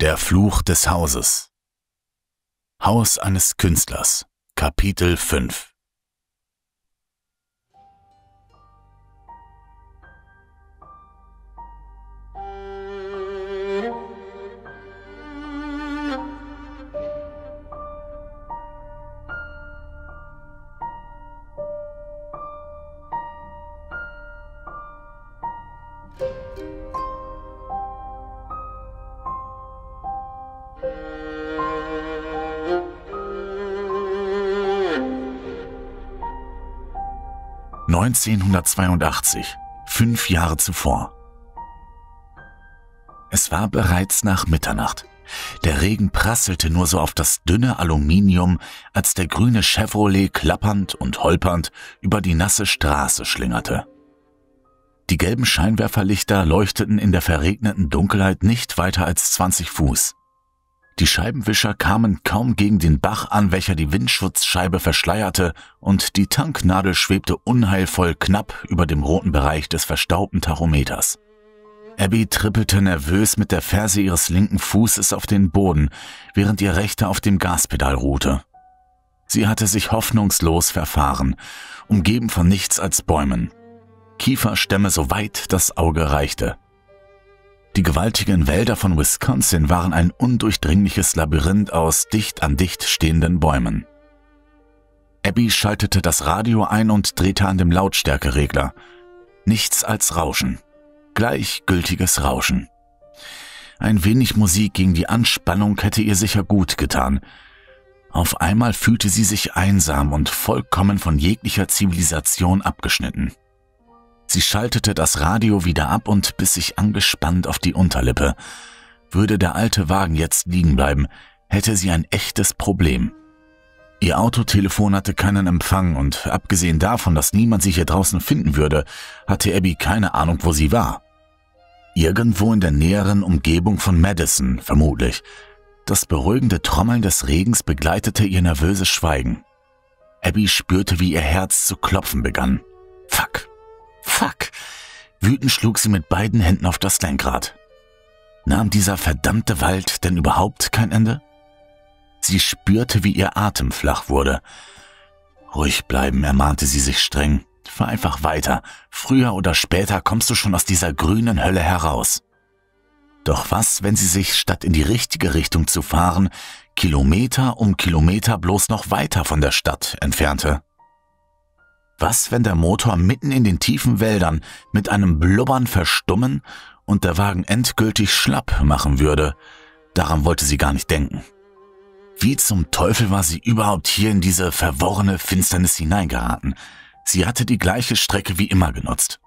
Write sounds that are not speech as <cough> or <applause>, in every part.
Der Fluch des Hauses Haus eines Künstlers Kapitel 5 1982, fünf Jahre zuvor. Es war bereits nach Mitternacht. Der Regen prasselte nur so auf das dünne Aluminium, als der grüne Chevrolet klappernd und holpernd über die nasse Straße schlingerte. Die gelben Scheinwerferlichter leuchteten in der verregneten Dunkelheit nicht weiter als 20 Fuß. Die Scheibenwischer kamen kaum gegen den Bach an, welcher die Windschutzscheibe verschleierte, und die Tanknadel schwebte unheilvoll knapp über dem roten Bereich des verstaubten Tachometers. Abby trippelte nervös mit der Ferse ihres linken Fußes auf den Boden, während ihr rechter auf dem Gaspedal ruhte. Sie hatte sich hoffnungslos verfahren, umgeben von nichts als Bäumen. Kieferstämme so weit das Auge reichte. Die gewaltigen Wälder von Wisconsin waren ein undurchdringliches Labyrinth aus dicht an dicht stehenden Bäumen. Abby schaltete das Radio ein und drehte an dem Lautstärkeregler. Nichts als Rauschen. Gleichgültiges Rauschen. Ein wenig Musik gegen die Anspannung hätte ihr sicher gut getan. Auf einmal fühlte sie sich einsam und vollkommen von jeglicher Zivilisation abgeschnitten. Sie schaltete das Radio wieder ab und biss sich angespannt auf die Unterlippe. Würde der alte Wagen jetzt liegen bleiben, hätte sie ein echtes Problem. Ihr Autotelefon hatte keinen Empfang und abgesehen davon, dass niemand sie hier draußen finden würde, hatte Abby keine Ahnung, wo sie war. Irgendwo in der näheren Umgebung von Madison, vermutlich. Das beruhigende Trommeln des Regens begleitete ihr nervöses Schweigen. Abby spürte, wie ihr Herz zu klopfen begann. Fuck, Fuck! Wütend schlug sie mit beiden Händen auf das Lenkrad. Nahm dieser verdammte Wald denn überhaupt kein Ende? Sie spürte, wie ihr Atem flach wurde. Ruhig bleiben, ermahnte sie sich streng. Fahr einfach weiter. Früher oder später kommst du schon aus dieser grünen Hölle heraus. Doch was, wenn sie sich statt in die richtige Richtung zu fahren, Kilometer um Kilometer bloß noch weiter von der Stadt entfernte? Was, wenn der Motor mitten in den tiefen Wäldern mit einem Blubbern verstummen und der Wagen endgültig schlapp machen würde? Daran wollte sie gar nicht denken. Wie zum Teufel war sie überhaupt hier in diese verworrene Finsternis hineingeraten? Sie hatte die gleiche Strecke wie immer genutzt.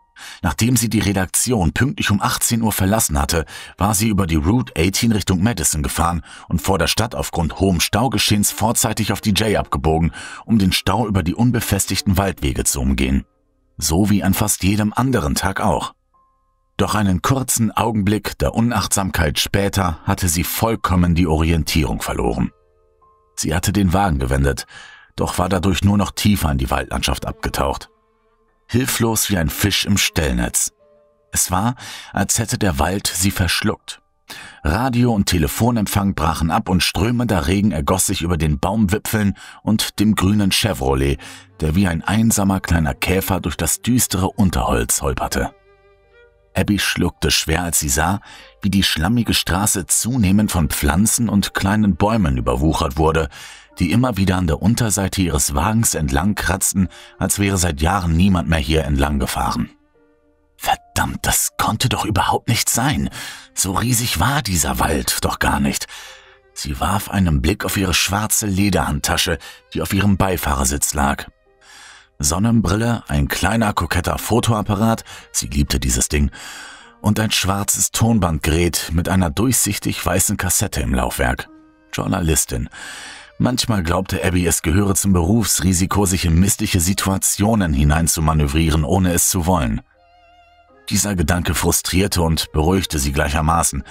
Nachdem sie die Redaktion pünktlich um 18 Uhr verlassen hatte, war sie über die Route 18 Richtung Madison gefahren und vor der Stadt aufgrund hohem Staugeschehens vorzeitig auf die J abgebogen, um den Stau über die unbefestigten Waldwege zu umgehen. So wie an fast jedem anderen Tag auch. Doch einen kurzen Augenblick der Unachtsamkeit später hatte sie vollkommen die Orientierung verloren. Sie hatte den Wagen gewendet, doch war dadurch nur noch tiefer in die Waldlandschaft abgetaucht hilflos wie ein Fisch im Stellnetz. Es war, als hätte der Wald sie verschluckt. Radio und Telefonempfang brachen ab und strömender Regen ergoss sich über den Baumwipfeln und dem grünen Chevrolet, der wie ein einsamer kleiner Käfer durch das düstere Unterholz holperte. Abby schluckte schwer, als sie sah, wie die schlammige Straße zunehmend von Pflanzen und kleinen Bäumen überwuchert wurde, die immer wieder an der Unterseite ihres Wagens entlang kratzten, als wäre seit Jahren niemand mehr hier entlang gefahren. Verdammt, das konnte doch überhaupt nicht sein. So riesig war dieser Wald doch gar nicht. Sie warf einen Blick auf ihre schwarze Lederhandtasche, die auf ihrem Beifahrersitz lag. Sonnenbrille, ein kleiner, koketter Fotoapparat, sie liebte dieses Ding, und ein schwarzes Tonbandgerät mit einer durchsichtig weißen Kassette im Laufwerk. Journalistin. Manchmal glaubte Abby, es gehöre zum Berufsrisiko, sich in mystische Situationen hineinzumanövrieren, ohne es zu wollen. Dieser Gedanke frustrierte und beruhigte sie gleichermaßen,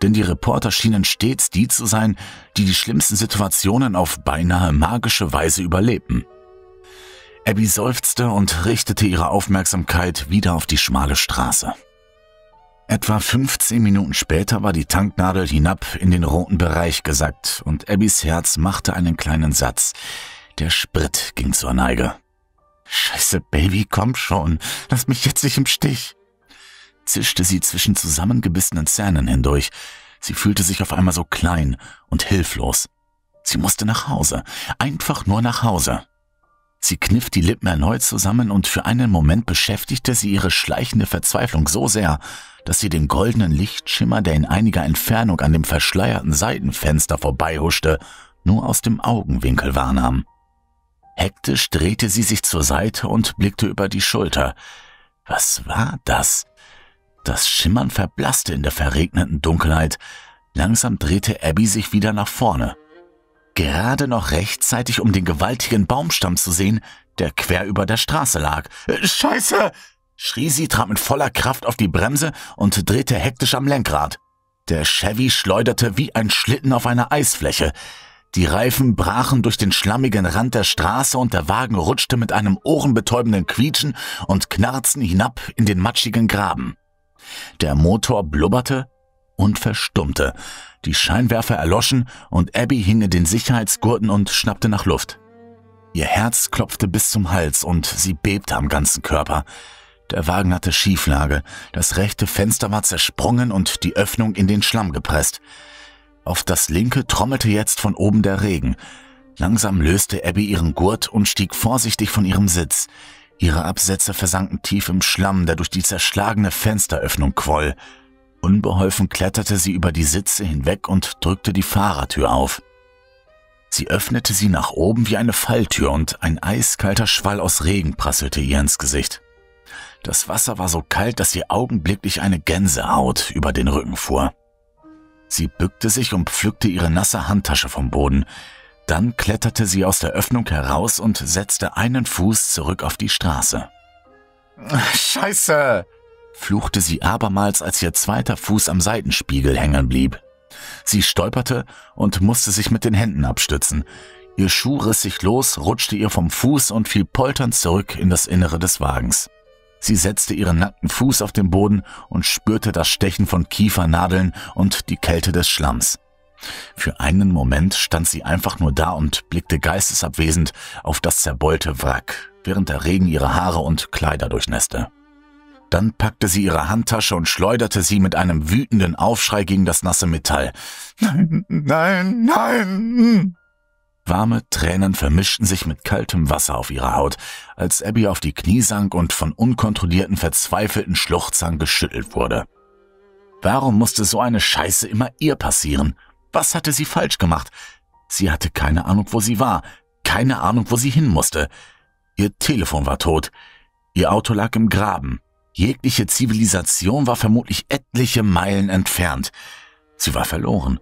denn die Reporter schienen stets die zu sein, die die schlimmsten Situationen auf beinahe magische Weise überlebten. Abby seufzte und richtete ihre Aufmerksamkeit wieder auf die schmale Straße. Etwa 15 Minuten später war die Tanknadel hinab in den roten Bereich gesackt und Abbys Herz machte einen kleinen Satz. Der Sprit ging zur Neige. Scheiße, Baby, komm schon. Lass mich jetzt nicht im Stich. Zischte sie zwischen zusammengebissenen Zähnen hindurch. Sie fühlte sich auf einmal so klein und hilflos. Sie musste nach Hause. Einfach nur nach Hause. Sie kniff die Lippen erneut zusammen und für einen Moment beschäftigte sie ihre schleichende Verzweiflung so sehr, dass sie den goldenen Lichtschimmer, der in einiger Entfernung an dem verschleierten Seitenfenster vorbeihuschte, nur aus dem Augenwinkel wahrnahm. Hektisch drehte sie sich zur Seite und blickte über die Schulter. Was war das? Das Schimmern verblasste in der verregneten Dunkelheit. Langsam drehte Abby sich wieder nach vorne. Gerade noch rechtzeitig, um den gewaltigen Baumstamm zu sehen, der quer über der Straße lag. Äh, Scheiße! sie, trat mit voller Kraft auf die Bremse und drehte hektisch am Lenkrad. Der Chevy schleuderte wie ein Schlitten auf einer Eisfläche. Die Reifen brachen durch den schlammigen Rand der Straße und der Wagen rutschte mit einem ohrenbetäubenden Quietschen und Knarzen hinab in den matschigen Graben. Der Motor blubberte und verstummte. Die Scheinwerfer erloschen und Abby hing in den Sicherheitsgurten und schnappte nach Luft. Ihr Herz klopfte bis zum Hals und sie bebte am ganzen Körper. Der Wagen hatte Schieflage, das rechte Fenster war zersprungen und die Öffnung in den Schlamm gepresst. Auf das linke trommelte jetzt von oben der Regen. Langsam löste Abby ihren Gurt und stieg vorsichtig von ihrem Sitz. Ihre Absätze versanken tief im Schlamm, der durch die zerschlagene Fensteröffnung quoll. Unbeholfen kletterte sie über die Sitze hinweg und drückte die Fahrertür auf. Sie öffnete sie nach oben wie eine Falltür und ein eiskalter Schwall aus Regen prasselte ihr ins Gesicht. Das Wasser war so kalt, dass ihr augenblicklich eine Gänsehaut über den Rücken fuhr. Sie bückte sich und pflückte ihre nasse Handtasche vom Boden. Dann kletterte sie aus der Öffnung heraus und setzte einen Fuß zurück auf die Straße. Scheiße! fluchte sie abermals, als ihr zweiter Fuß am Seitenspiegel hängen blieb. Sie stolperte und musste sich mit den Händen abstützen. Ihr Schuh riss sich los, rutschte ihr vom Fuß und fiel polternd zurück in das Innere des Wagens. Sie setzte ihren nackten Fuß auf den Boden und spürte das Stechen von Kiefernadeln und die Kälte des Schlamms. Für einen Moment stand sie einfach nur da und blickte geistesabwesend auf das zerbeulte Wrack, während der Regen ihre Haare und Kleider durchnässte. Dann packte sie ihre Handtasche und schleuderte sie mit einem wütenden Aufschrei gegen das nasse Metall. Nein, nein, nein! Hm. Warme Tränen vermischten sich mit kaltem Wasser auf ihrer Haut, als Abby auf die Knie sank und von unkontrollierten, verzweifelten Schluchzern geschüttelt wurde. Warum musste so eine Scheiße immer ihr passieren? Was hatte sie falsch gemacht? Sie hatte keine Ahnung, wo sie war, keine Ahnung, wo sie hin musste. Ihr Telefon war tot, ihr Auto lag im Graben, jegliche Zivilisation war vermutlich etliche Meilen entfernt. Sie war verloren.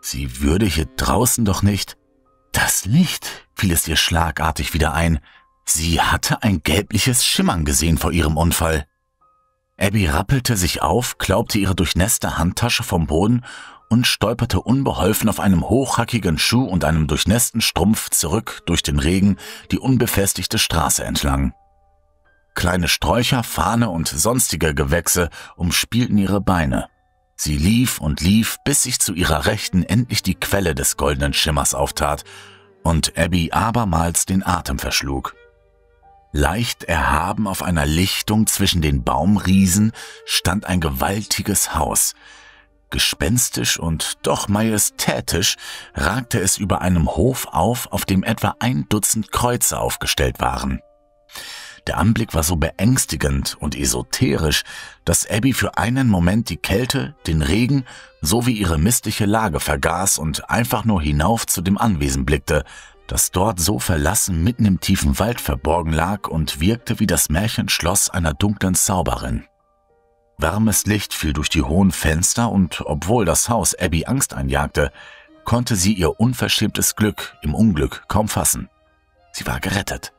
Sie würde hier draußen doch nicht. Das Licht fiel es ihr schlagartig wieder ein. Sie hatte ein gelbliches Schimmern gesehen vor ihrem Unfall. Abby rappelte sich auf, klaubte ihre durchnässte Handtasche vom Boden und stolperte unbeholfen auf einem hochhackigen Schuh und einem durchnässten Strumpf zurück durch den Regen die unbefestigte Straße entlang. Kleine Sträucher, Fahne und sonstige Gewächse umspielten ihre Beine. Sie lief und lief, bis sich zu ihrer Rechten endlich die Quelle des goldenen Schimmers auftat und Abby abermals den Atem verschlug. Leicht erhaben auf einer Lichtung zwischen den Baumriesen stand ein gewaltiges Haus. Gespenstisch und doch majestätisch ragte es über einem Hof auf, auf dem etwa ein Dutzend Kreuze aufgestellt waren. Der Anblick war so beängstigend und esoterisch, dass Abby für einen Moment die Kälte, den Regen sowie ihre mistliche Lage vergaß und einfach nur hinauf zu dem Anwesen blickte, das dort so verlassen mitten im tiefen Wald verborgen lag und wirkte wie das Märchenschloss einer dunklen Zauberin. Warmes Licht fiel durch die hohen Fenster und obwohl das Haus Abby Angst einjagte, konnte sie ihr unverschämtes Glück im Unglück kaum fassen. Sie war gerettet.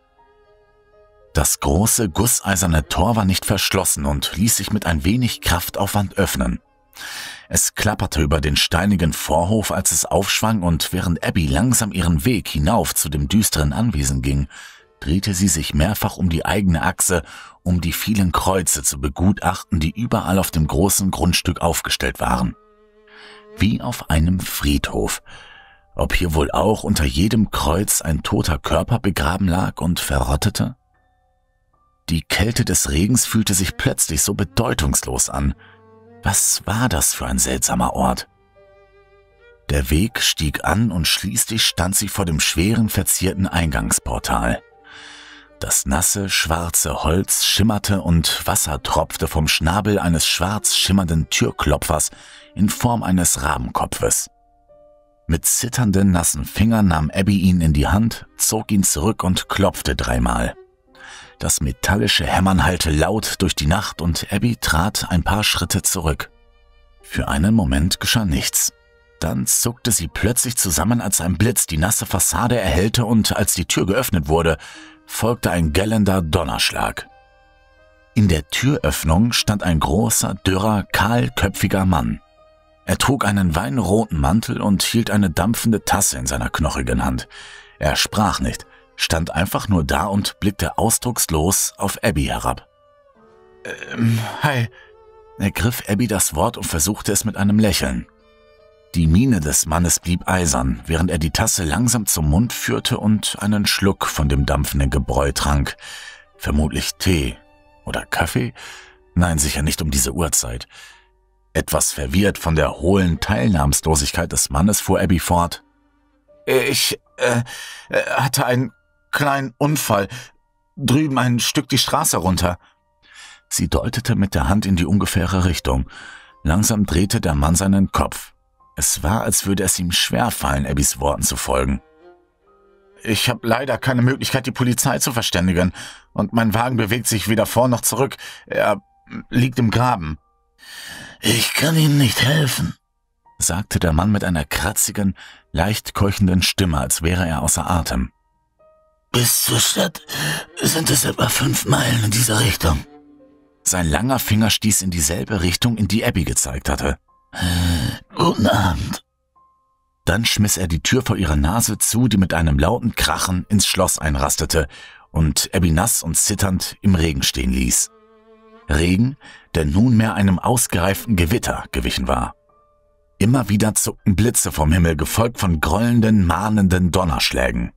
Das große gusseiserne Tor war nicht verschlossen und ließ sich mit ein wenig Kraftaufwand öffnen. Es klapperte über den steinigen Vorhof, als es aufschwang, und während Abby langsam ihren Weg hinauf zu dem düsteren Anwesen ging, drehte sie sich mehrfach um die eigene Achse, um die vielen Kreuze zu begutachten, die überall auf dem großen Grundstück aufgestellt waren. Wie auf einem Friedhof. Ob hier wohl auch unter jedem Kreuz ein toter Körper begraben lag und verrottete? Die Kälte des Regens fühlte sich plötzlich so bedeutungslos an. Was war das für ein seltsamer Ort? Der Weg stieg an und schließlich stand sie vor dem schweren verzierten Eingangsportal. Das nasse, schwarze Holz schimmerte und Wasser tropfte vom Schnabel eines schwarz schimmernden Türklopfers in Form eines Rabenkopfes. Mit zitternden, nassen Fingern nahm Abby ihn in die Hand, zog ihn zurück und klopfte dreimal. Das metallische Hämmern hallte laut durch die Nacht und Abby trat ein paar Schritte zurück. Für einen Moment geschah nichts. Dann zuckte sie plötzlich zusammen, als ein Blitz die nasse Fassade erhellte und als die Tür geöffnet wurde, folgte ein gellender Donnerschlag. In der Türöffnung stand ein großer, dürrer, kahlköpfiger Mann. Er trug einen weinroten Mantel und hielt eine dampfende Tasse in seiner knochigen Hand. Er sprach nicht, stand einfach nur da und blickte ausdruckslos auf Abby herab. Ähm, hi. Ergriff Abby das Wort und versuchte es mit einem Lächeln. Die Miene des Mannes blieb eisern, während er die Tasse langsam zum Mund führte und einen Schluck von dem dampfenden Gebräu trank. Vermutlich Tee oder Kaffee? Nein, sicher nicht um diese Uhrzeit. Etwas verwirrt von der hohlen Teilnahmslosigkeit des Mannes fuhr Abby fort. Ich äh, äh hatte ein kleinen Unfall. Drüben ein Stück die Straße runter. Sie deutete mit der Hand in die ungefähre Richtung. Langsam drehte der Mann seinen Kopf. Es war, als würde es ihm schwer fallen, Abbys Worten zu folgen. Ich habe leider keine Möglichkeit, die Polizei zu verständigen, und mein Wagen bewegt sich weder vor noch zurück. Er liegt im Graben. Ich kann Ihnen nicht helfen, sagte der Mann mit einer kratzigen, leicht keuchenden Stimme, als wäre er außer Atem. Bis zur Stadt sind es etwa fünf Meilen in dieser Richtung. Sein langer Finger stieß in dieselbe Richtung, in die Abby gezeigt hatte. Äh, guten Abend. Dann schmiss er die Tür vor ihrer Nase zu, die mit einem lauten Krachen ins Schloss einrastete und Abby nass und zitternd im Regen stehen ließ. Regen, der nunmehr einem ausgereiften Gewitter gewichen war. Immer wieder zuckten Blitze vom Himmel, gefolgt von grollenden, mahnenden Donnerschlägen.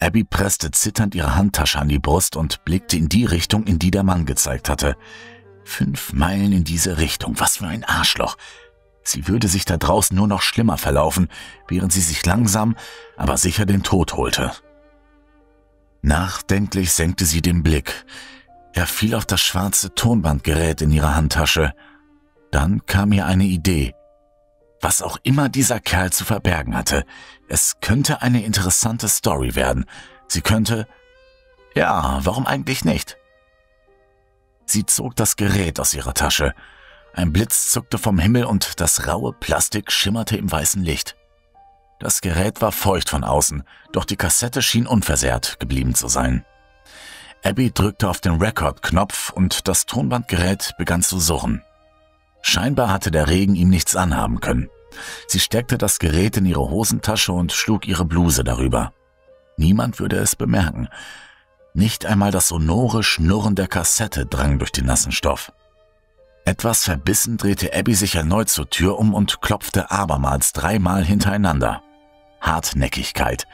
Abby presste zitternd ihre Handtasche an die Brust und blickte in die Richtung, in die der Mann gezeigt hatte. Fünf Meilen in diese Richtung, was für ein Arschloch. Sie würde sich da draußen nur noch schlimmer verlaufen, während sie sich langsam, aber sicher den Tod holte. Nachdenklich senkte sie den Blick. Er fiel auf das schwarze Tonbandgerät in ihrer Handtasche. Dann kam ihr eine Idee. Was auch immer dieser Kerl zu verbergen hatte, es könnte eine interessante Story werden. Sie könnte... Ja, warum eigentlich nicht? Sie zog das Gerät aus ihrer Tasche. Ein Blitz zuckte vom Himmel und das raue Plastik schimmerte im weißen Licht. Das Gerät war feucht von außen, doch die Kassette schien unversehrt geblieben zu sein. Abby drückte auf den Record-Knopf und das Tonbandgerät begann zu surren. Scheinbar hatte der Regen ihm nichts anhaben können. Sie steckte das Gerät in ihre Hosentasche und schlug ihre Bluse darüber. Niemand würde es bemerken. Nicht einmal das sonore Schnurren der Kassette drang durch den nassen Stoff. Etwas verbissen drehte Abby sich erneut zur Tür um und klopfte abermals dreimal hintereinander. Hartnäckigkeit,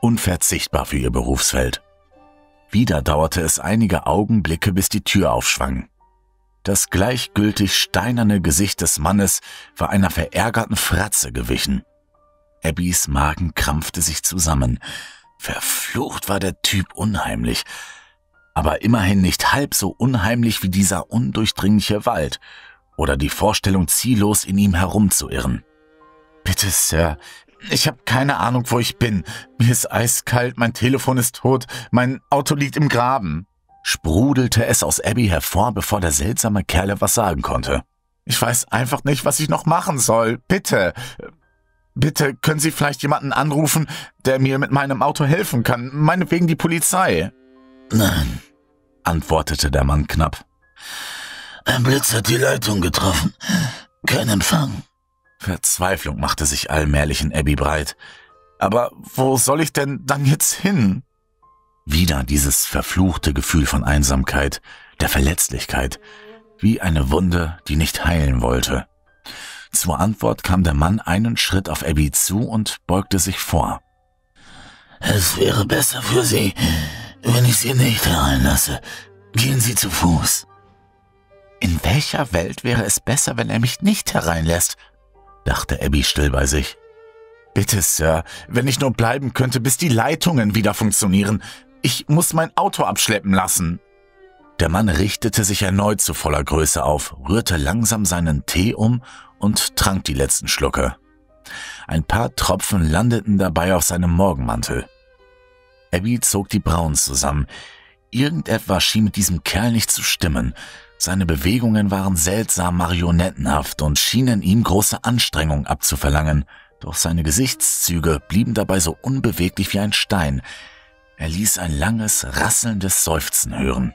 unverzichtbar für ihr Berufsfeld. Wieder dauerte es einige Augenblicke, bis die Tür aufschwang. Das gleichgültig steinerne Gesicht des Mannes war einer verärgerten Fratze gewichen. Abbys Magen krampfte sich zusammen. Verflucht war der Typ unheimlich, aber immerhin nicht halb so unheimlich wie dieser undurchdringliche Wald oder die Vorstellung, ziellos in ihm herumzuirren. Bitte, Sir, ich habe keine Ahnung, wo ich bin. Mir ist eiskalt, mein Telefon ist tot, mein Auto liegt im Graben sprudelte es aus Abby hervor, bevor der seltsame Kerl etwas sagen konnte. Ich weiß einfach nicht, was ich noch machen soll. Bitte. Bitte können Sie vielleicht jemanden anrufen, der mir mit meinem Auto helfen kann, meinetwegen die Polizei. Nein, antwortete der Mann knapp. Ein Blitz hat die Leitung getroffen. Kein Empfang. Verzweiflung machte sich allmählich in Abby breit. Aber wo soll ich denn dann jetzt hin? Wieder dieses verfluchte Gefühl von Einsamkeit, der Verletzlichkeit, wie eine Wunde, die nicht heilen wollte. Zur Antwort kam der Mann einen Schritt auf Abby zu und beugte sich vor. Es wäre besser für Sie, wenn ich Sie nicht herein lasse. Gehen Sie zu Fuß. In welcher Welt wäre es besser, wenn er mich nicht hereinlässt? dachte Abby still bei sich. Bitte, Sir, wenn ich nur bleiben könnte, bis die Leitungen wieder funktionieren, ich muss mein Auto abschleppen lassen. Der Mann richtete sich erneut zu voller Größe auf, rührte langsam seinen Tee um und trank die letzten Schlucke. Ein paar Tropfen landeten dabei auf seinem Morgenmantel. Abby zog die Brauen zusammen. Irgendetwas schien mit diesem Kerl nicht zu stimmen. Seine Bewegungen waren seltsam marionettenhaft und schienen ihm große Anstrengung abzuverlangen. Doch seine Gesichtszüge blieben dabei so unbeweglich wie ein Stein, er ließ ein langes, rasselndes Seufzen hören.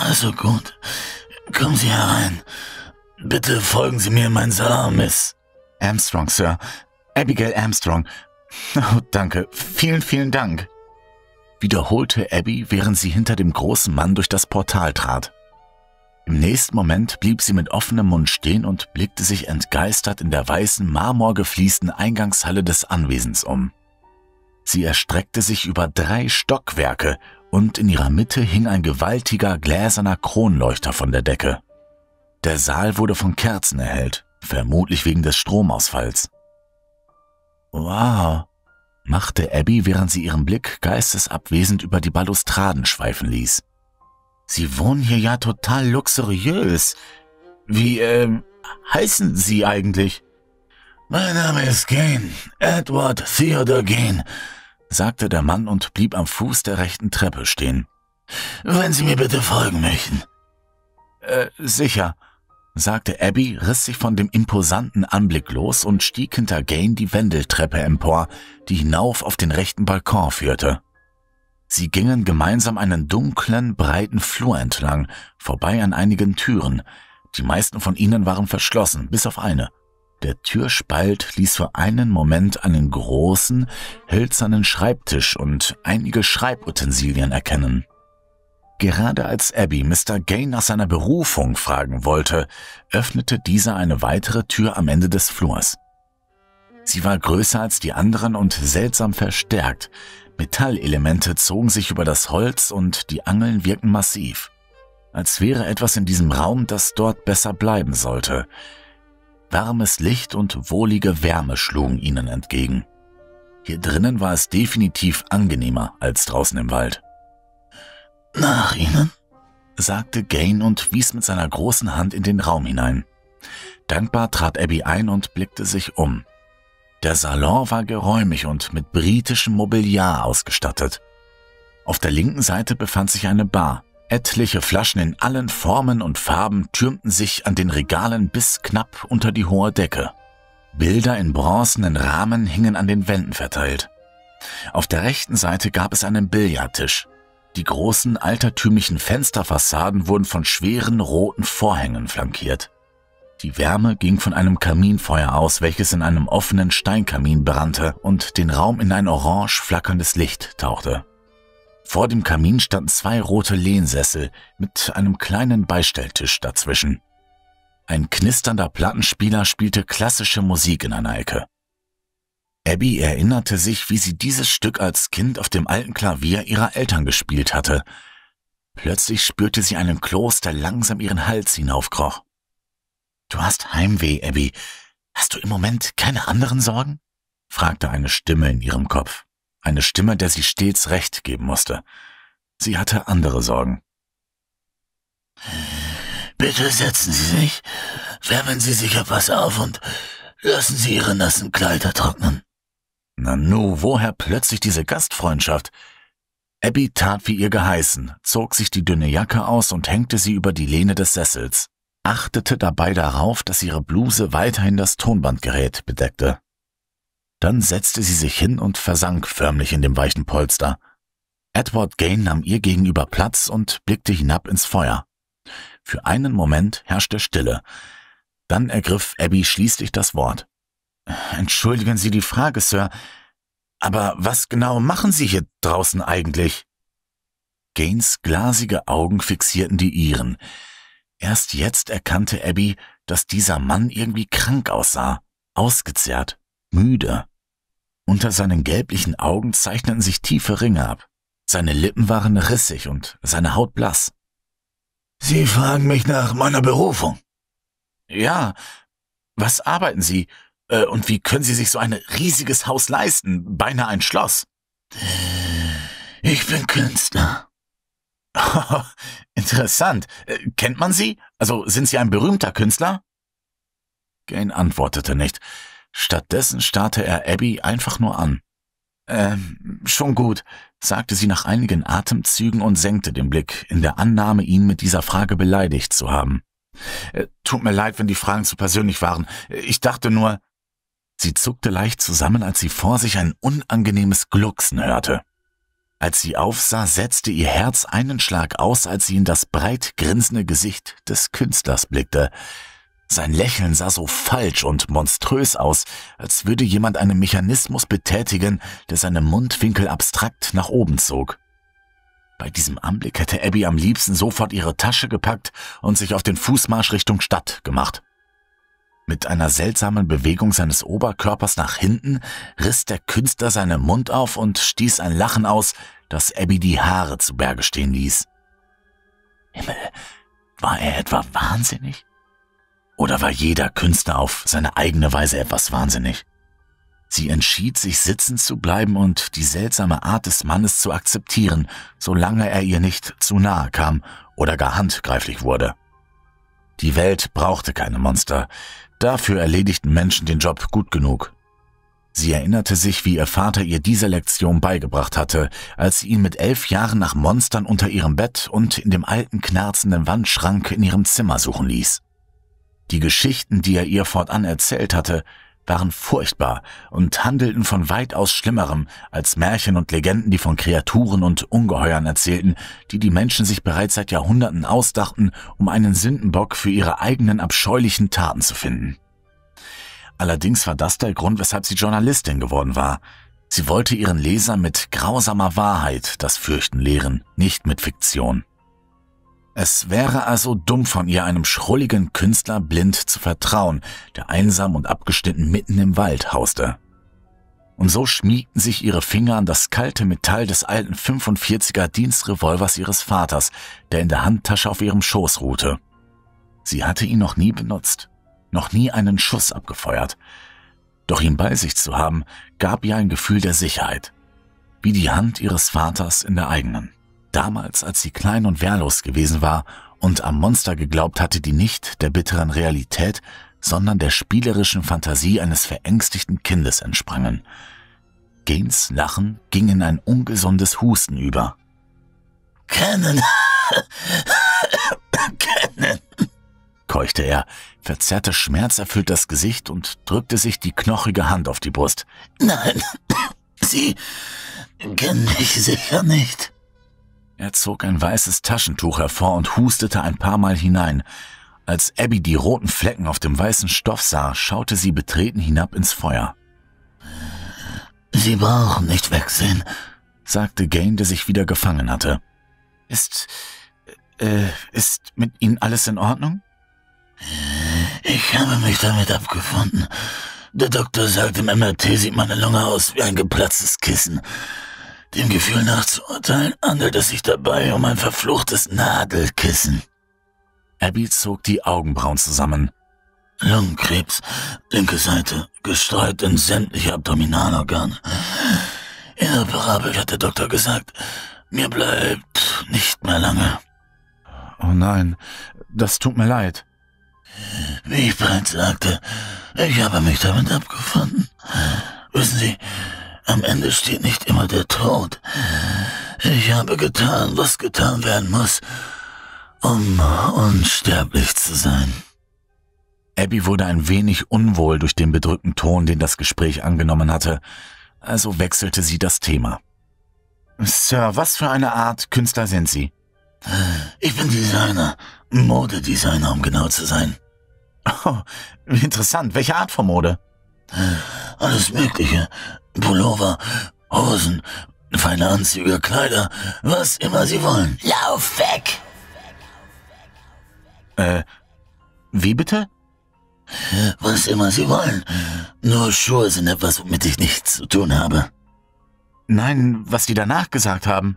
Also gut, kommen Sie herein. Bitte folgen Sie mir in meinen Salon, Miss. Armstrong, Sir. Abigail Armstrong. Oh, danke. Vielen, vielen Dank. Wiederholte Abby, während sie hinter dem großen Mann durch das Portal trat. Im nächsten Moment blieb sie mit offenem Mund stehen und blickte sich entgeistert in der weißen, marmorgefliesten Eingangshalle des Anwesens um. Sie erstreckte sich über drei Stockwerke und in ihrer Mitte hing ein gewaltiger gläserner Kronleuchter von der Decke. Der Saal wurde von Kerzen erhellt, vermutlich wegen des Stromausfalls. Wow, machte Abby, während sie ihren Blick geistesabwesend über die Balustraden schweifen ließ. Sie wohnen hier ja total luxuriös. Wie, ähm, heißen Sie eigentlich? Mein Name ist Gain, Edward Theodore Gain, sagte der Mann und blieb am Fuß der rechten Treppe stehen. Wenn Sie mir bitte folgen möchten. Äh, sicher, sagte Abby, riss sich von dem imposanten Anblick los und stieg hinter Gain die Wendeltreppe empor, die hinauf auf den rechten Balkon führte. Sie gingen gemeinsam einen dunklen, breiten Flur entlang, vorbei an einigen Türen. Die meisten von ihnen waren verschlossen, bis auf eine. Der Türspalt ließ für einen Moment einen großen, hölzernen Schreibtisch und einige Schreibutensilien erkennen. Gerade als Abby Mr. Gay nach seiner Berufung fragen wollte, öffnete dieser eine weitere Tür am Ende des Flurs. Sie war größer als die anderen und seltsam verstärkt, Metallelemente zogen sich über das Holz und die Angeln wirkten massiv, als wäre etwas in diesem Raum, das dort besser bleiben sollte. Warmes Licht und wohlige Wärme schlugen ihnen entgegen. Hier drinnen war es definitiv angenehmer als draußen im Wald. Nach Ihnen? sagte Gain und wies mit seiner großen Hand in den Raum hinein. Dankbar trat Abby ein und blickte sich um. Der Salon war geräumig und mit britischem Mobiliar ausgestattet. Auf der linken Seite befand sich eine Bar. Etliche Flaschen in allen Formen und Farben türmten sich an den Regalen bis knapp unter die hohe Decke. Bilder in bronzenen Rahmen hingen an den Wänden verteilt. Auf der rechten Seite gab es einen Billardtisch. Die großen altertümlichen Fensterfassaden wurden von schweren roten Vorhängen flankiert. Die Wärme ging von einem Kaminfeuer aus, welches in einem offenen Steinkamin brannte und den Raum in ein orange flackerndes Licht tauchte. Vor dem Kamin standen zwei rote Lehnsessel mit einem kleinen Beistelltisch dazwischen. Ein knisternder Plattenspieler spielte klassische Musik in einer Ecke. Abby erinnerte sich, wie sie dieses Stück als Kind auf dem alten Klavier ihrer Eltern gespielt hatte. Plötzlich spürte sie einen Kloß, der langsam ihren Hals hinaufkroch. Du hast Heimweh, Abby. Hast du im Moment keine anderen Sorgen? fragte eine Stimme in ihrem Kopf. Eine Stimme, der sie stets recht geben musste. Sie hatte andere Sorgen. Bitte setzen Sie sich, wärmen Sie sich etwas auf und lassen Sie Ihre nassen Kleider trocknen. Nanu, woher plötzlich diese Gastfreundschaft? Abby tat wie ihr geheißen, zog sich die dünne Jacke aus und hängte sie über die Lehne des Sessels achtete dabei darauf, dass ihre Bluse weiterhin das Tonbandgerät bedeckte. Dann setzte sie sich hin und versank förmlich in dem weichen Polster. Edward Gain nahm ihr gegenüber Platz und blickte hinab ins Feuer. Für einen Moment herrschte Stille. Dann ergriff Abby schließlich das Wort. Entschuldigen Sie die Frage, Sir, aber was genau machen Sie hier draußen eigentlich? Gains glasige Augen fixierten die ihren. Erst jetzt erkannte Abby, dass dieser Mann irgendwie krank aussah, ausgezehrt, müde. Unter seinen gelblichen Augen zeichneten sich tiefe Ringe ab. Seine Lippen waren rissig und seine Haut blass. Sie fragen mich nach meiner Berufung. Ja. Was arbeiten Sie? Äh, und wie können Sie sich so ein riesiges Haus leisten? Beinahe ein Schloss. Ich bin Künstler. <laughs> Interessant. Äh, kennt man Sie? Also sind Sie ein berühmter Künstler? Gain antwortete nicht. Stattdessen starrte er Abby einfach nur an. Ähm, schon gut, sagte sie nach einigen Atemzügen und senkte den Blick, in der Annahme, ihn mit dieser Frage beleidigt zu haben. Äh, tut mir leid, wenn die Fragen zu persönlich waren. Äh, ich dachte nur. Sie zuckte leicht zusammen, als sie vor sich ein unangenehmes Glucksen hörte. Als sie aufsah, setzte ihr Herz einen Schlag aus, als sie in das breit grinsende Gesicht des Künstlers blickte. Sein Lächeln sah so falsch und monströs aus, als würde jemand einen Mechanismus betätigen, der seine Mundwinkel abstrakt nach oben zog. Bei diesem Anblick hätte Abby am liebsten sofort ihre Tasche gepackt und sich auf den Fußmarsch Richtung Stadt gemacht. Mit einer seltsamen Bewegung seines Oberkörpers nach hinten riss der Künstler seinen Mund auf und stieß ein Lachen aus, das Abby die Haare zu Berge stehen ließ. Himmel, war er etwa wahnsinnig? Oder war jeder Künstler auf seine eigene Weise etwas wahnsinnig? Sie entschied sich sitzen zu bleiben und die seltsame Art des Mannes zu akzeptieren, solange er ihr nicht zu nahe kam oder gar handgreiflich wurde. Die Welt brauchte keine Monster, Dafür erledigten Menschen den Job gut genug. Sie erinnerte sich, wie ihr Vater ihr diese Lektion beigebracht hatte, als sie ihn mit elf Jahren nach Monstern unter ihrem Bett und in dem alten knarzenden Wandschrank in ihrem Zimmer suchen ließ. Die Geschichten, die er ihr fortan erzählt hatte, waren furchtbar und handelten von weitaus Schlimmerem als Märchen und Legenden, die von Kreaturen und Ungeheuern erzählten, die die Menschen sich bereits seit Jahrhunderten ausdachten, um einen Sündenbock für ihre eigenen abscheulichen Taten zu finden. Allerdings war das der Grund, weshalb sie Journalistin geworden war. Sie wollte ihren Leser mit grausamer Wahrheit das Fürchten lehren, nicht mit Fiktion. Es wäre also dumm von ihr, einem schrulligen Künstler blind zu vertrauen, der einsam und abgeschnitten mitten im Wald hauste. Und so schmiegten sich ihre Finger an das kalte Metall des alten 45er Dienstrevolvers ihres Vaters, der in der Handtasche auf ihrem Schoß ruhte. Sie hatte ihn noch nie benutzt, noch nie einen Schuss abgefeuert. Doch ihn bei sich zu haben, gab ihr ein Gefühl der Sicherheit, wie die Hand ihres Vaters in der eigenen. Damals, als sie klein und wehrlos gewesen war und am Monster geglaubt hatte, die nicht der bitteren Realität, sondern der spielerischen Fantasie eines verängstigten Kindes entsprangen. Gains Lachen ging in ein ungesundes Husten über. Kennen! <coughs> Kennen! keuchte er, verzerrte schmerzerfüllt das Gesicht und drückte sich die knochige Hand auf die Brust. Nein, Sie kennen mich sicher nicht. Er zog ein weißes Taschentuch hervor und hustete ein paar Mal hinein. Als Abby die roten Flecken auf dem weißen Stoff sah, schaute sie betreten hinab ins Feuer. Sie brauchen nicht wegsehen, sagte Gain, der sich wieder gefangen hatte. Ist, äh, ist mit Ihnen alles in Ordnung? Ich habe mich damit abgefunden. Der Doktor sagt, im MRT sieht meine Lunge aus wie ein geplatztes Kissen. Dem Gefühl nachzuurteilen, handelt es sich dabei um ein verfluchtes Nadelkissen. Abby zog die Augenbrauen zusammen. Lungenkrebs, linke Seite, gestreut in sämtliche Abdominalorgane. In hat der Doktor gesagt, mir bleibt nicht mehr lange. Oh nein, das tut mir leid. Wie ich bereits sagte, ich habe mich damit abgefunden. Wissen Sie, am Ende steht nicht immer der Tod. Ich habe getan, was getan werden muss, um unsterblich zu sein. Abby wurde ein wenig unwohl durch den bedrückten Ton, den das Gespräch angenommen hatte, also wechselte sie das Thema. Sir, was für eine Art Künstler sind Sie? Ich bin Designer, Modedesigner, um genau zu sein. Oh, interessant. Welche Art von Mode? Alles Mögliche. Pullover, Hosen, feine Anzüge, Kleider, was immer Sie wollen. Lauf weg! Äh, wie bitte? Was immer Sie wollen. Nur Schuhe sind etwas, womit ich nichts zu tun habe. Nein, was Sie danach gesagt haben.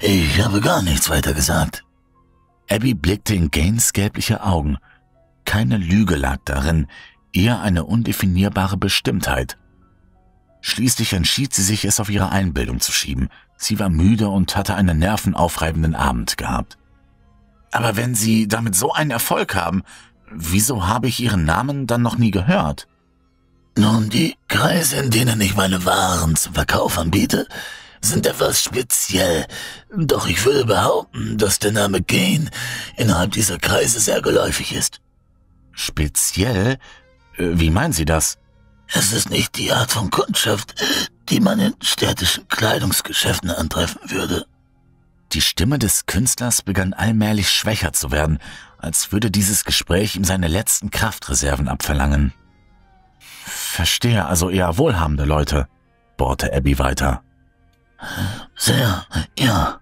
Ich habe gar nichts weiter gesagt. Abby blickte in Gaines gelbliche Augen. Keine Lüge lag darin, eher eine undefinierbare Bestimmtheit. Schließlich entschied sie sich, es auf ihre Einbildung zu schieben. Sie war müde und hatte einen nervenaufreibenden Abend gehabt. Aber wenn Sie damit so einen Erfolg haben, wieso habe ich Ihren Namen dann noch nie gehört? Nun, die Kreise, in denen ich meine Waren zum Verkauf anbiete, sind etwas speziell. Doch ich würde behaupten, dass der Name Gain innerhalb dieser Kreise sehr geläufig ist. Speziell? Äh, wie meinen Sie das? Es ist nicht die Art von Kundschaft, die man in städtischen Kleidungsgeschäften antreffen würde. Die Stimme des Künstlers begann allmählich schwächer zu werden, als würde dieses Gespräch ihm seine letzten Kraftreserven abverlangen. Verstehe also eher wohlhabende Leute, bohrte Abby weiter. Sehr, ja.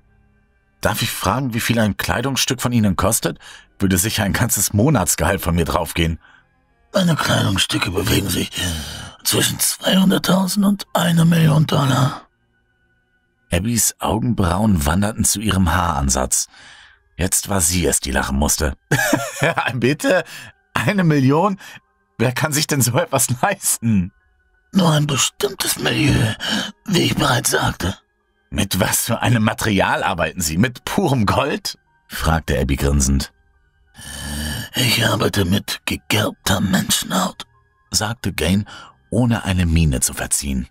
Darf ich fragen, wie viel ein Kleidungsstück von Ihnen kostet? Würde sicher ein ganzes Monatsgehalt von mir draufgehen, meine Kleidungsstücke bewegen sich zwischen 200.000 und einer Million Dollar. Abbys Augenbrauen wanderten zu ihrem Haaransatz. Jetzt war sie es, die lachen musste. <laughs> Bitte? Eine Million? Wer kann sich denn so etwas leisten? Nur ein bestimmtes Milieu, wie ich bereits sagte. Mit was für einem Material arbeiten Sie? Mit purem Gold? fragte Abby grinsend. Ich arbeite mit gegerbter Menschenhaut, sagte Gain, ohne eine Miene zu verziehen.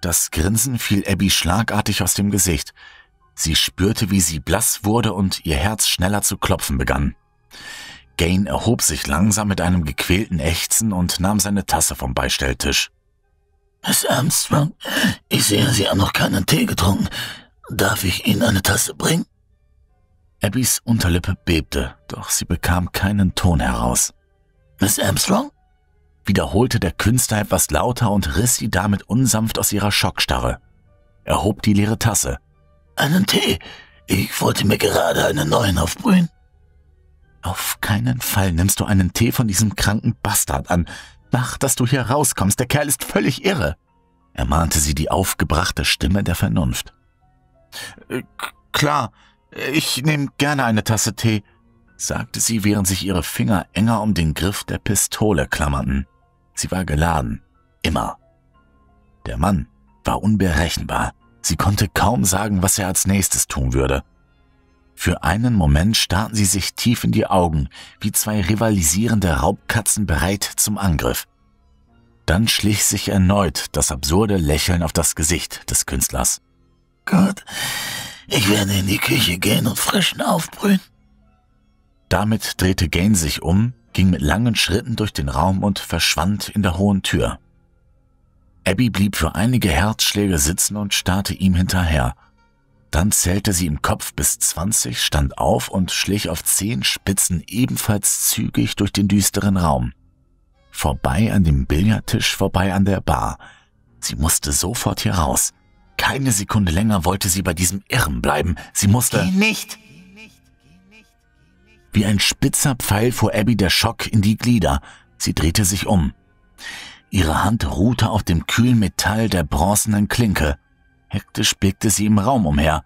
Das Grinsen fiel Abby schlagartig aus dem Gesicht. Sie spürte, wie sie blass wurde und ihr Herz schneller zu klopfen begann. Gain erhob sich langsam mit einem gequälten Ächzen und nahm seine Tasse vom Beistelltisch. Miss Armstrong, ich sehe, Sie haben noch keinen Tee getrunken. Darf ich Ihnen eine Tasse bringen? Abbys Unterlippe bebte, doch sie bekam keinen Ton heraus. Miss Armstrong? wiederholte der Künstler etwas lauter und riss sie damit unsanft aus ihrer Schockstarre. Er hob die leere Tasse. Einen Tee. Ich wollte mir gerade einen neuen aufbrühen. Auf keinen Fall nimmst du einen Tee von diesem kranken Bastard an. Mach, dass du hier rauskommst. Der Kerl ist völlig irre, ermahnte sie die aufgebrachte Stimme der Vernunft. Äh, klar, ich nehme gerne eine Tasse Tee, sagte sie, während sich ihre Finger enger um den Griff der Pistole klammerten. Sie war geladen. Immer. Der Mann war unberechenbar. Sie konnte kaum sagen, was er als nächstes tun würde. Für einen Moment starrten sie sich tief in die Augen, wie zwei rivalisierende Raubkatzen bereit zum Angriff. Dann schlich sich erneut das absurde Lächeln auf das Gesicht des Künstlers. Gott, ich werde in die Küche gehen und frischen aufbrühen. Damit drehte Gain sich um, ging mit langen Schritten durch den Raum und verschwand in der hohen Tür. Abby blieb für einige Herzschläge sitzen und starrte ihm hinterher. Dann zählte sie im Kopf bis 20, stand auf und schlich auf zehn Spitzen ebenfalls zügig durch den düsteren Raum. Vorbei an dem Billardtisch, vorbei an der Bar. Sie musste sofort hier raus. Keine Sekunde länger wollte sie bei diesem Irren bleiben. Sie musste. Geh nicht! Wie ein spitzer Pfeil fuhr Abby der Schock in die Glieder. Sie drehte sich um. Ihre Hand ruhte auf dem kühlen Metall der bronzenen Klinke. Hektisch blickte sie im Raum umher.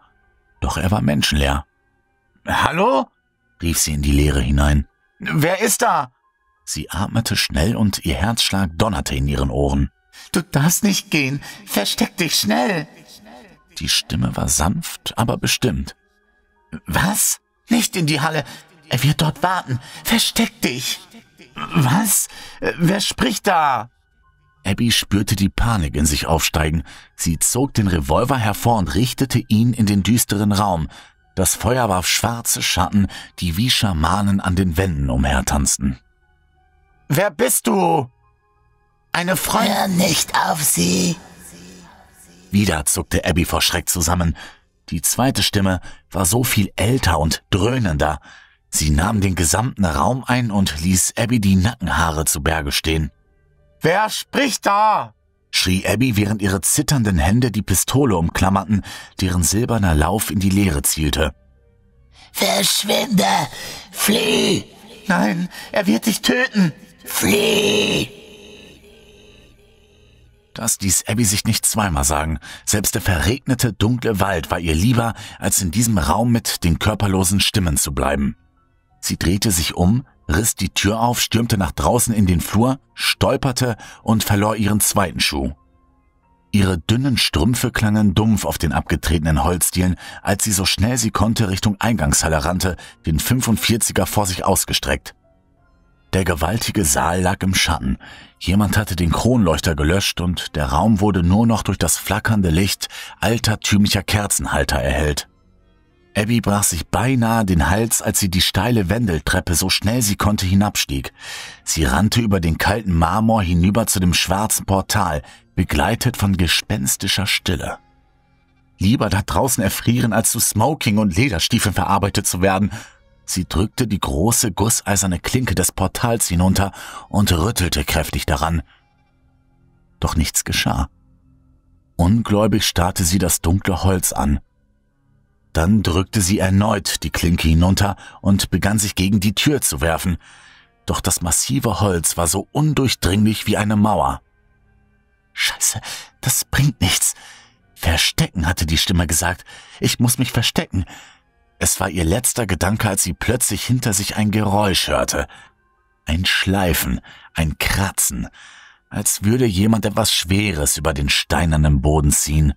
Doch er war menschenleer. Hallo? rief sie in die Leere hinein. Wer ist da? Sie atmete schnell und ihr Herzschlag donnerte in ihren Ohren. Du darfst nicht gehen. Versteck dich schnell. Die Stimme war sanft, aber bestimmt. Was? Nicht in die Halle. Er wird dort warten. Versteck dich. Was? Wer spricht da? Abby spürte die Panik in sich aufsteigen. Sie zog den Revolver hervor und richtete ihn in den düsteren Raum. Das Feuer warf schwarze Schatten, die wie Schamanen an den Wänden umhertanzten. Wer bist du? Eine Freundin. Hör nicht auf sie, wieder zuckte Abby vor Schreck zusammen. Die zweite Stimme war so viel älter und dröhnender. Sie nahm den gesamten Raum ein und ließ Abby die Nackenhaare zu Berge stehen. Wer spricht da? schrie Abby, während ihre zitternden Hände die Pistole umklammerten, deren silberner Lauf in die Leere zielte. Verschwinde! Flieh! Nein, er wird dich töten! Flieh! Das ließ Abby sich nicht zweimal sagen. Selbst der verregnete, dunkle Wald war ihr lieber, als in diesem Raum mit den körperlosen Stimmen zu bleiben. Sie drehte sich um, riss die Tür auf, stürmte nach draußen in den Flur, stolperte und verlor ihren zweiten Schuh. Ihre dünnen Strümpfe klangen dumpf auf den abgetretenen Holzdielen, als sie so schnell sie konnte Richtung Eingangshalle rannte, den 45er vor sich ausgestreckt. Der gewaltige Saal lag im Schatten. Jemand hatte den Kronleuchter gelöscht und der Raum wurde nur noch durch das flackernde Licht altertümlicher Kerzenhalter erhellt. Abby brach sich beinahe den Hals, als sie die steile Wendeltreppe so schnell sie konnte hinabstieg. Sie rannte über den kalten Marmor hinüber zu dem schwarzen Portal, begleitet von gespenstischer Stille. Lieber da draußen erfrieren, als zu Smoking und Lederstiefeln verarbeitet zu werden, Sie drückte die große gusseiserne Klinke des Portals hinunter und rüttelte kräftig daran. Doch nichts geschah. Ungläubig starrte sie das dunkle Holz an. Dann drückte sie erneut die Klinke hinunter und begann sich gegen die Tür zu werfen, doch das massive Holz war so undurchdringlich wie eine Mauer. Scheiße, das bringt nichts. Verstecken, hatte die Stimme gesagt. Ich muss mich verstecken. Es war ihr letzter Gedanke, als sie plötzlich hinter sich ein Geräusch hörte. Ein Schleifen, ein Kratzen, als würde jemand etwas Schweres über den steinernen Boden ziehen.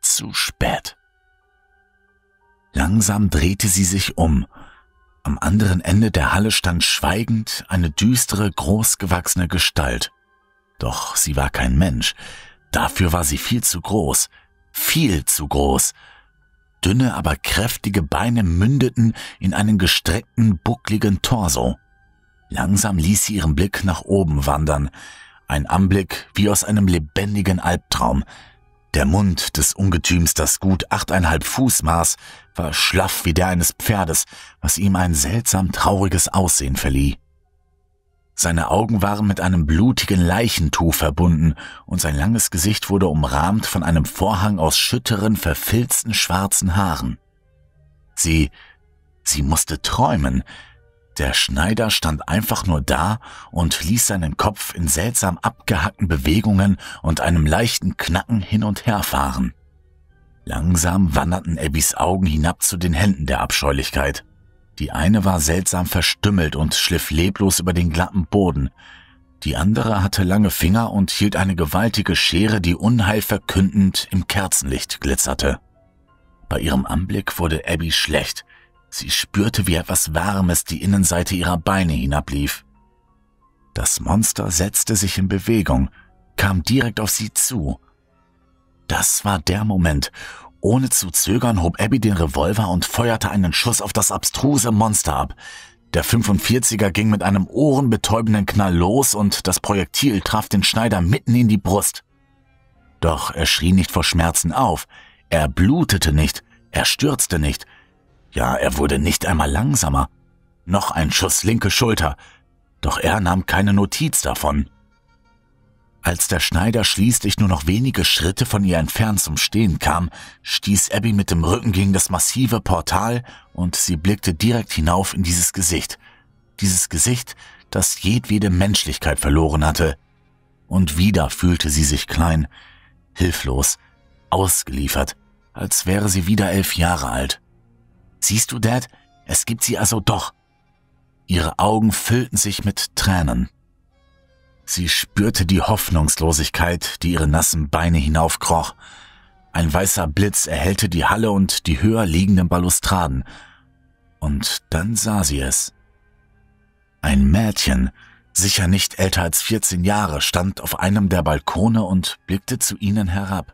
Zu spät. Langsam drehte sie sich um. Am anderen Ende der Halle stand schweigend eine düstere, großgewachsene Gestalt. Doch sie war kein Mensch. Dafür war sie viel zu groß. Viel zu groß. Dünne, aber kräftige Beine mündeten in einen gestreckten, buckligen Torso. Langsam ließ sie ihren Blick nach oben wandern, ein Anblick wie aus einem lebendigen Albtraum. Der Mund des Ungetüms, das gut achteinhalb Fuß maß, war schlaff wie der eines Pferdes, was ihm ein seltsam trauriges Aussehen verlieh. Seine Augen waren mit einem blutigen Leichentuch verbunden und sein langes Gesicht wurde umrahmt von einem Vorhang aus schütteren, verfilzten schwarzen Haaren. Sie, sie musste träumen. Der Schneider stand einfach nur da und ließ seinen Kopf in seltsam abgehackten Bewegungen und einem leichten Knacken hin und her fahren. Langsam wanderten Abbys Augen hinab zu den Händen der Abscheulichkeit. Die eine war seltsam verstümmelt und schliff leblos über den glatten Boden. Die andere hatte lange Finger und hielt eine gewaltige Schere, die unheilverkündend im Kerzenlicht glitzerte. Bei ihrem Anblick wurde Abby schlecht. Sie spürte, wie etwas Warmes die Innenseite ihrer Beine hinablief. Das Monster setzte sich in Bewegung, kam direkt auf sie zu. Das war der Moment, ohne zu zögern hob Abby den Revolver und feuerte einen Schuss auf das abstruse Monster ab. Der 45er ging mit einem ohrenbetäubenden Knall los und das Projektil traf den Schneider mitten in die Brust. Doch er schrie nicht vor Schmerzen auf, er blutete nicht, er stürzte nicht. Ja, er wurde nicht einmal langsamer. Noch ein Schuss linke Schulter. Doch er nahm keine Notiz davon. Als der Schneider schließlich nur noch wenige Schritte von ihr entfernt zum Stehen kam, stieß Abby mit dem Rücken gegen das massive Portal und sie blickte direkt hinauf in dieses Gesicht. Dieses Gesicht, das jedwede Menschlichkeit verloren hatte. Und wieder fühlte sie sich klein, hilflos, ausgeliefert, als wäre sie wieder elf Jahre alt. Siehst du, Dad, es gibt sie also doch. Ihre Augen füllten sich mit Tränen. Sie spürte die Hoffnungslosigkeit, die ihre nassen Beine hinaufkroch. Ein weißer Blitz erhellte die Halle und die höher liegenden Balustraden. Und dann sah sie es. Ein Mädchen, sicher nicht älter als 14 Jahre, stand auf einem der Balkone und blickte zu ihnen herab.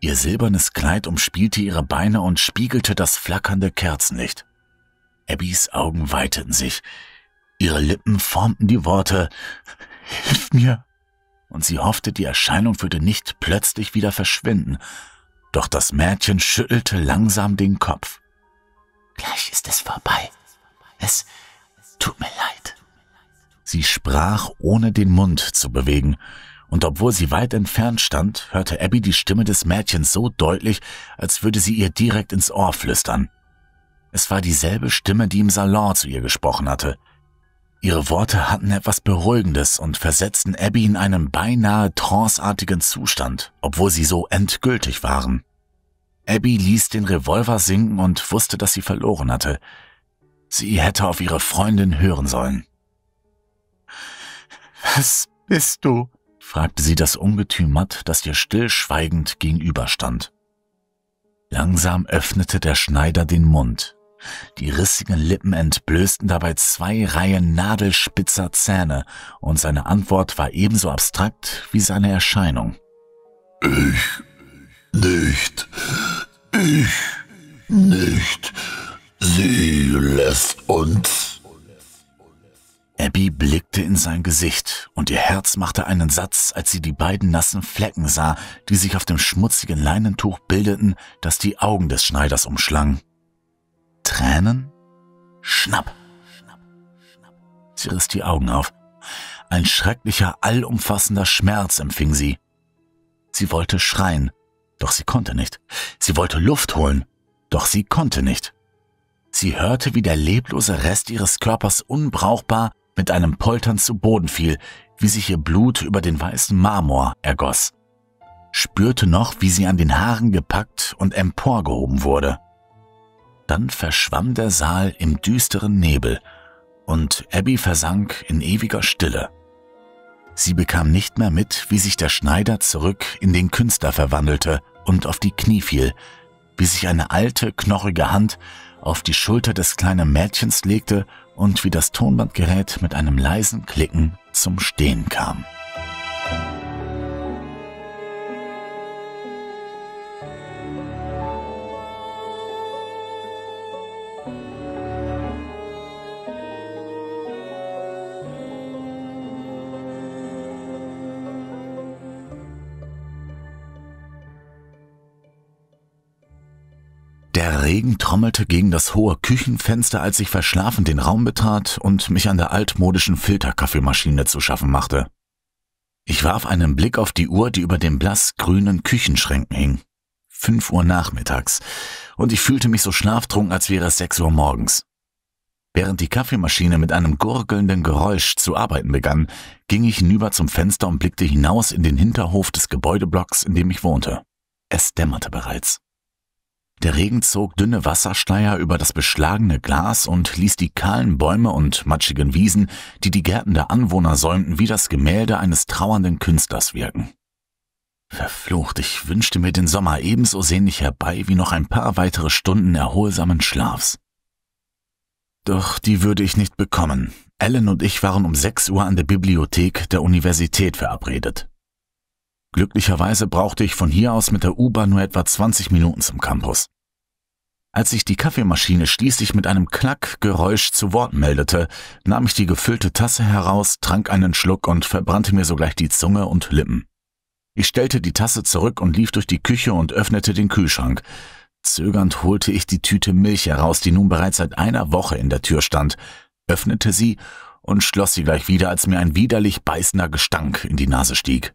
Ihr silbernes Kleid umspielte ihre Beine und spiegelte das flackernde Kerzenlicht. Abbys Augen weiteten sich. Ihre Lippen formten die Worte Hilf mir! Und sie hoffte, die Erscheinung würde nicht plötzlich wieder verschwinden, doch das Mädchen schüttelte langsam den Kopf. Gleich ist es vorbei. Es tut mir leid. Sie sprach, ohne den Mund zu bewegen, und obwohl sie weit entfernt stand, hörte Abby die Stimme des Mädchens so deutlich, als würde sie ihr direkt ins Ohr flüstern. Es war dieselbe Stimme, die im Salon zu ihr gesprochen hatte. Ihre Worte hatten etwas Beruhigendes und versetzten Abby in einen beinahe tranceartigen Zustand, obwohl sie so endgültig waren. Abby ließ den Revolver sinken und wusste, dass sie verloren hatte. Sie hätte auf ihre Freundin hören sollen. Was bist du? fragte sie das Ungetüm matt, das ihr stillschweigend gegenüberstand. Langsam öffnete der Schneider den Mund, die rissigen Lippen entblößten dabei zwei Reihen nadelspitzer Zähne, und seine Antwort war ebenso abstrakt wie seine Erscheinung. Ich nicht, ich nicht, sie lässt uns. Abby blickte in sein Gesicht, und ihr Herz machte einen Satz, als sie die beiden nassen Flecken sah, die sich auf dem schmutzigen Leinentuch bildeten, das die Augen des Schneiders umschlang. Tränen? Schnapp! Sie riss die Augen auf. Ein schrecklicher, allumfassender Schmerz empfing sie. Sie wollte schreien, doch sie konnte nicht. Sie wollte Luft holen, doch sie konnte nicht. Sie hörte, wie der leblose Rest ihres Körpers unbrauchbar mit einem Poltern zu Boden fiel, wie sich ihr Blut über den weißen Marmor ergoss. Spürte noch, wie sie an den Haaren gepackt und emporgehoben wurde. Dann verschwamm der Saal im düsteren Nebel und Abby versank in ewiger Stille. Sie bekam nicht mehr mit, wie sich der Schneider zurück in den Künstler verwandelte und auf die Knie fiel, wie sich eine alte, knochige Hand auf die Schulter des kleinen Mädchens legte und wie das Tonbandgerät mit einem leisen Klicken zum Stehen kam. Regen trommelte gegen das hohe Küchenfenster, als ich verschlafen den Raum betrat und mich an der altmodischen Filterkaffeemaschine zu schaffen machte. Ich warf einen Blick auf die Uhr, die über den blassgrünen Küchenschränken hing. Fünf Uhr nachmittags, und ich fühlte mich so schlaftrunken, als wäre es sechs Uhr morgens. Während die Kaffeemaschine mit einem gurgelnden Geräusch zu arbeiten begann, ging ich hinüber zum Fenster und blickte hinaus in den Hinterhof des Gebäudeblocks, in dem ich wohnte. Es dämmerte bereits. Der Regen zog dünne Wasserschleier über das beschlagene Glas und ließ die kahlen Bäume und matschigen Wiesen, die die Gärten der Anwohner säumten, wie das Gemälde eines trauernden Künstlers wirken. Verflucht, ich wünschte mir den Sommer ebenso sehnlich herbei wie noch ein paar weitere Stunden erholsamen Schlafs. Doch die würde ich nicht bekommen. Ellen und ich waren um sechs Uhr an der Bibliothek der Universität verabredet. Glücklicherweise brauchte ich von hier aus mit der U-Bahn nur etwa 20 Minuten zum Campus. Als sich die Kaffeemaschine schließlich mit einem Klackgeräusch zu Wort meldete, nahm ich die gefüllte Tasse heraus, trank einen Schluck und verbrannte mir sogleich die Zunge und Lippen. Ich stellte die Tasse zurück und lief durch die Küche und öffnete den Kühlschrank. Zögernd holte ich die Tüte Milch heraus, die nun bereits seit einer Woche in der Tür stand, öffnete sie und schloss sie gleich wieder, als mir ein widerlich beißender Gestank in die Nase stieg.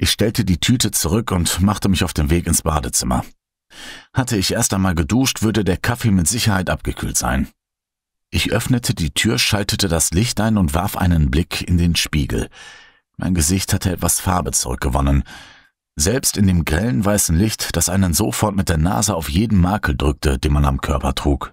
Ich stellte die Tüte zurück und machte mich auf den Weg ins Badezimmer. Hatte ich erst einmal geduscht, würde der Kaffee mit Sicherheit abgekühlt sein. Ich öffnete die Tür, schaltete das Licht ein und warf einen Blick in den Spiegel. Mein Gesicht hatte etwas Farbe zurückgewonnen. Selbst in dem grellen weißen Licht, das einen sofort mit der Nase auf jeden Makel drückte, den man am Körper trug.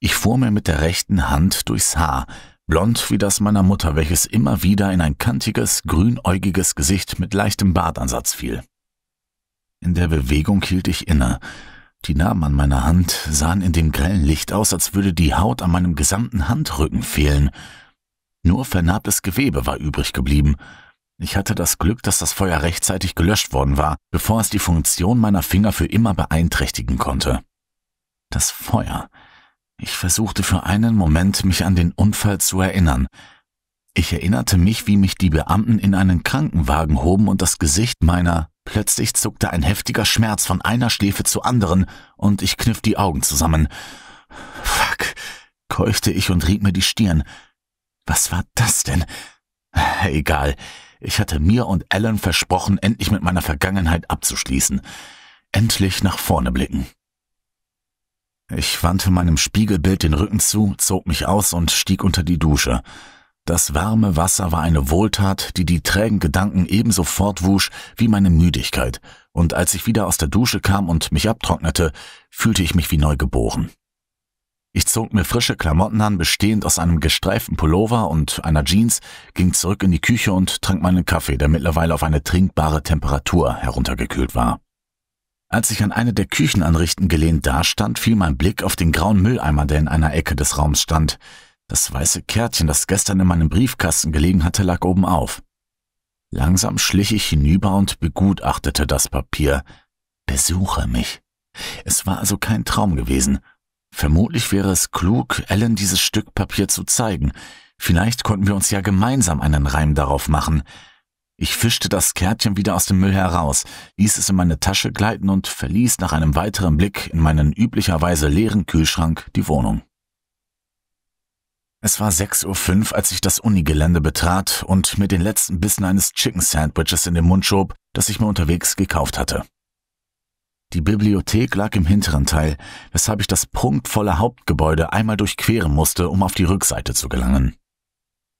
Ich fuhr mir mit der rechten Hand durchs Haar, blond wie das meiner Mutter, welches immer wieder in ein kantiges, grünäugiges Gesicht mit leichtem Bartansatz fiel. In der Bewegung hielt ich inne. Die Narben an meiner Hand sahen in dem grellen Licht aus, als würde die Haut an meinem gesamten Handrücken fehlen. Nur vernarbtes Gewebe war übrig geblieben. Ich hatte das Glück, dass das Feuer rechtzeitig gelöscht worden war, bevor es die Funktion meiner Finger für immer beeinträchtigen konnte. Das Feuer ich versuchte für einen Moment, mich an den Unfall zu erinnern. Ich erinnerte mich, wie mich die Beamten in einen Krankenwagen hoben und das Gesicht meiner Plötzlich zuckte ein heftiger Schmerz von einer Schläfe zur anderen und ich kniff die Augen zusammen. Fuck, keuchte ich und rieb mir die Stirn. Was war das denn? Egal. Ich hatte mir und Alan versprochen, endlich mit meiner Vergangenheit abzuschließen. Endlich nach vorne blicken. Ich wandte meinem Spiegelbild den Rücken zu, zog mich aus und stieg unter die Dusche. Das warme Wasser war eine Wohltat, die die trägen Gedanken ebenso fortwusch wie meine Müdigkeit, und als ich wieder aus der Dusche kam und mich abtrocknete, fühlte ich mich wie neu geboren. Ich zog mir frische Klamotten an, bestehend aus einem gestreiften Pullover und einer Jeans, ging zurück in die Küche und trank meinen Kaffee, der mittlerweile auf eine trinkbare Temperatur heruntergekühlt war. Als ich an eine der Küchenanrichten gelehnt dastand, fiel mein Blick auf den grauen Mülleimer, der in einer Ecke des Raums stand. Das weiße Kärtchen, das gestern in meinem Briefkasten gelegen hatte, lag oben auf. Langsam schlich ich hinüber und begutachtete das Papier. Besuche mich. Es war also kein Traum gewesen. Vermutlich wäre es klug, Ellen dieses Stück Papier zu zeigen. Vielleicht konnten wir uns ja gemeinsam einen Reim darauf machen. Ich fischte das Kärtchen wieder aus dem Müll heraus, ließ es in meine Tasche gleiten und verließ nach einem weiteren Blick in meinen üblicherweise leeren Kühlschrank die Wohnung. Es war 6.05 Uhr, als ich das Unigelände betrat und mir den letzten Bissen eines Chicken Sandwiches in den Mund schob, das ich mir unterwegs gekauft hatte. Die Bibliothek lag im hinteren Teil, weshalb ich das prunkvolle Hauptgebäude einmal durchqueren musste, um auf die Rückseite zu gelangen.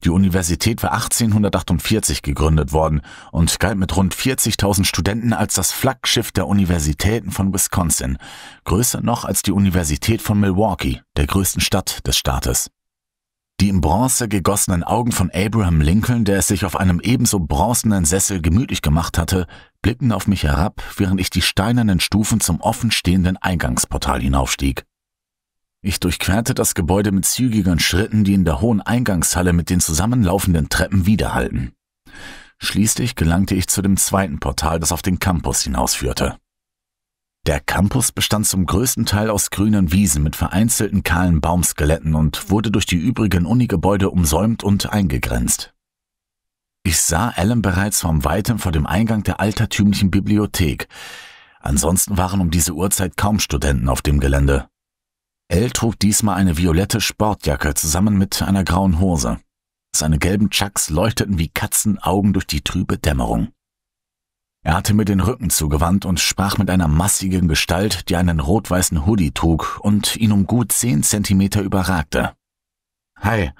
Die Universität war 1848 gegründet worden und galt mit rund 40.000 Studenten als das Flaggschiff der Universitäten von Wisconsin, größer noch als die Universität von Milwaukee, der größten Stadt des Staates. Die im Bronze gegossenen Augen von Abraham Lincoln, der es sich auf einem ebenso bronzenen Sessel gemütlich gemacht hatte, blickten auf mich herab, während ich die steinernen Stufen zum offenstehenden Eingangsportal hinaufstieg. Ich durchquerte das Gebäude mit zügigen Schritten, die in der hohen Eingangshalle mit den zusammenlaufenden Treppen widerhallten. Schließlich gelangte ich zu dem zweiten Portal, das auf den Campus hinausführte. Der Campus bestand zum größten Teil aus grünen Wiesen mit vereinzelten kahlen Baumskeletten und wurde durch die übrigen Unigebäude umsäumt und eingegrenzt. Ich sah Alan bereits vom Weitem vor dem Eingang der altertümlichen Bibliothek. Ansonsten waren um diese Uhrzeit kaum Studenten auf dem Gelände. Elle trug diesmal eine violette Sportjacke zusammen mit einer grauen Hose. Seine gelben Chucks leuchteten wie Katzenaugen durch die trübe Dämmerung. Er hatte mir den Rücken zugewandt und sprach mit einer massigen Gestalt, die einen rot-weißen Hoodie trug und ihn um gut zehn Zentimeter überragte. Hi,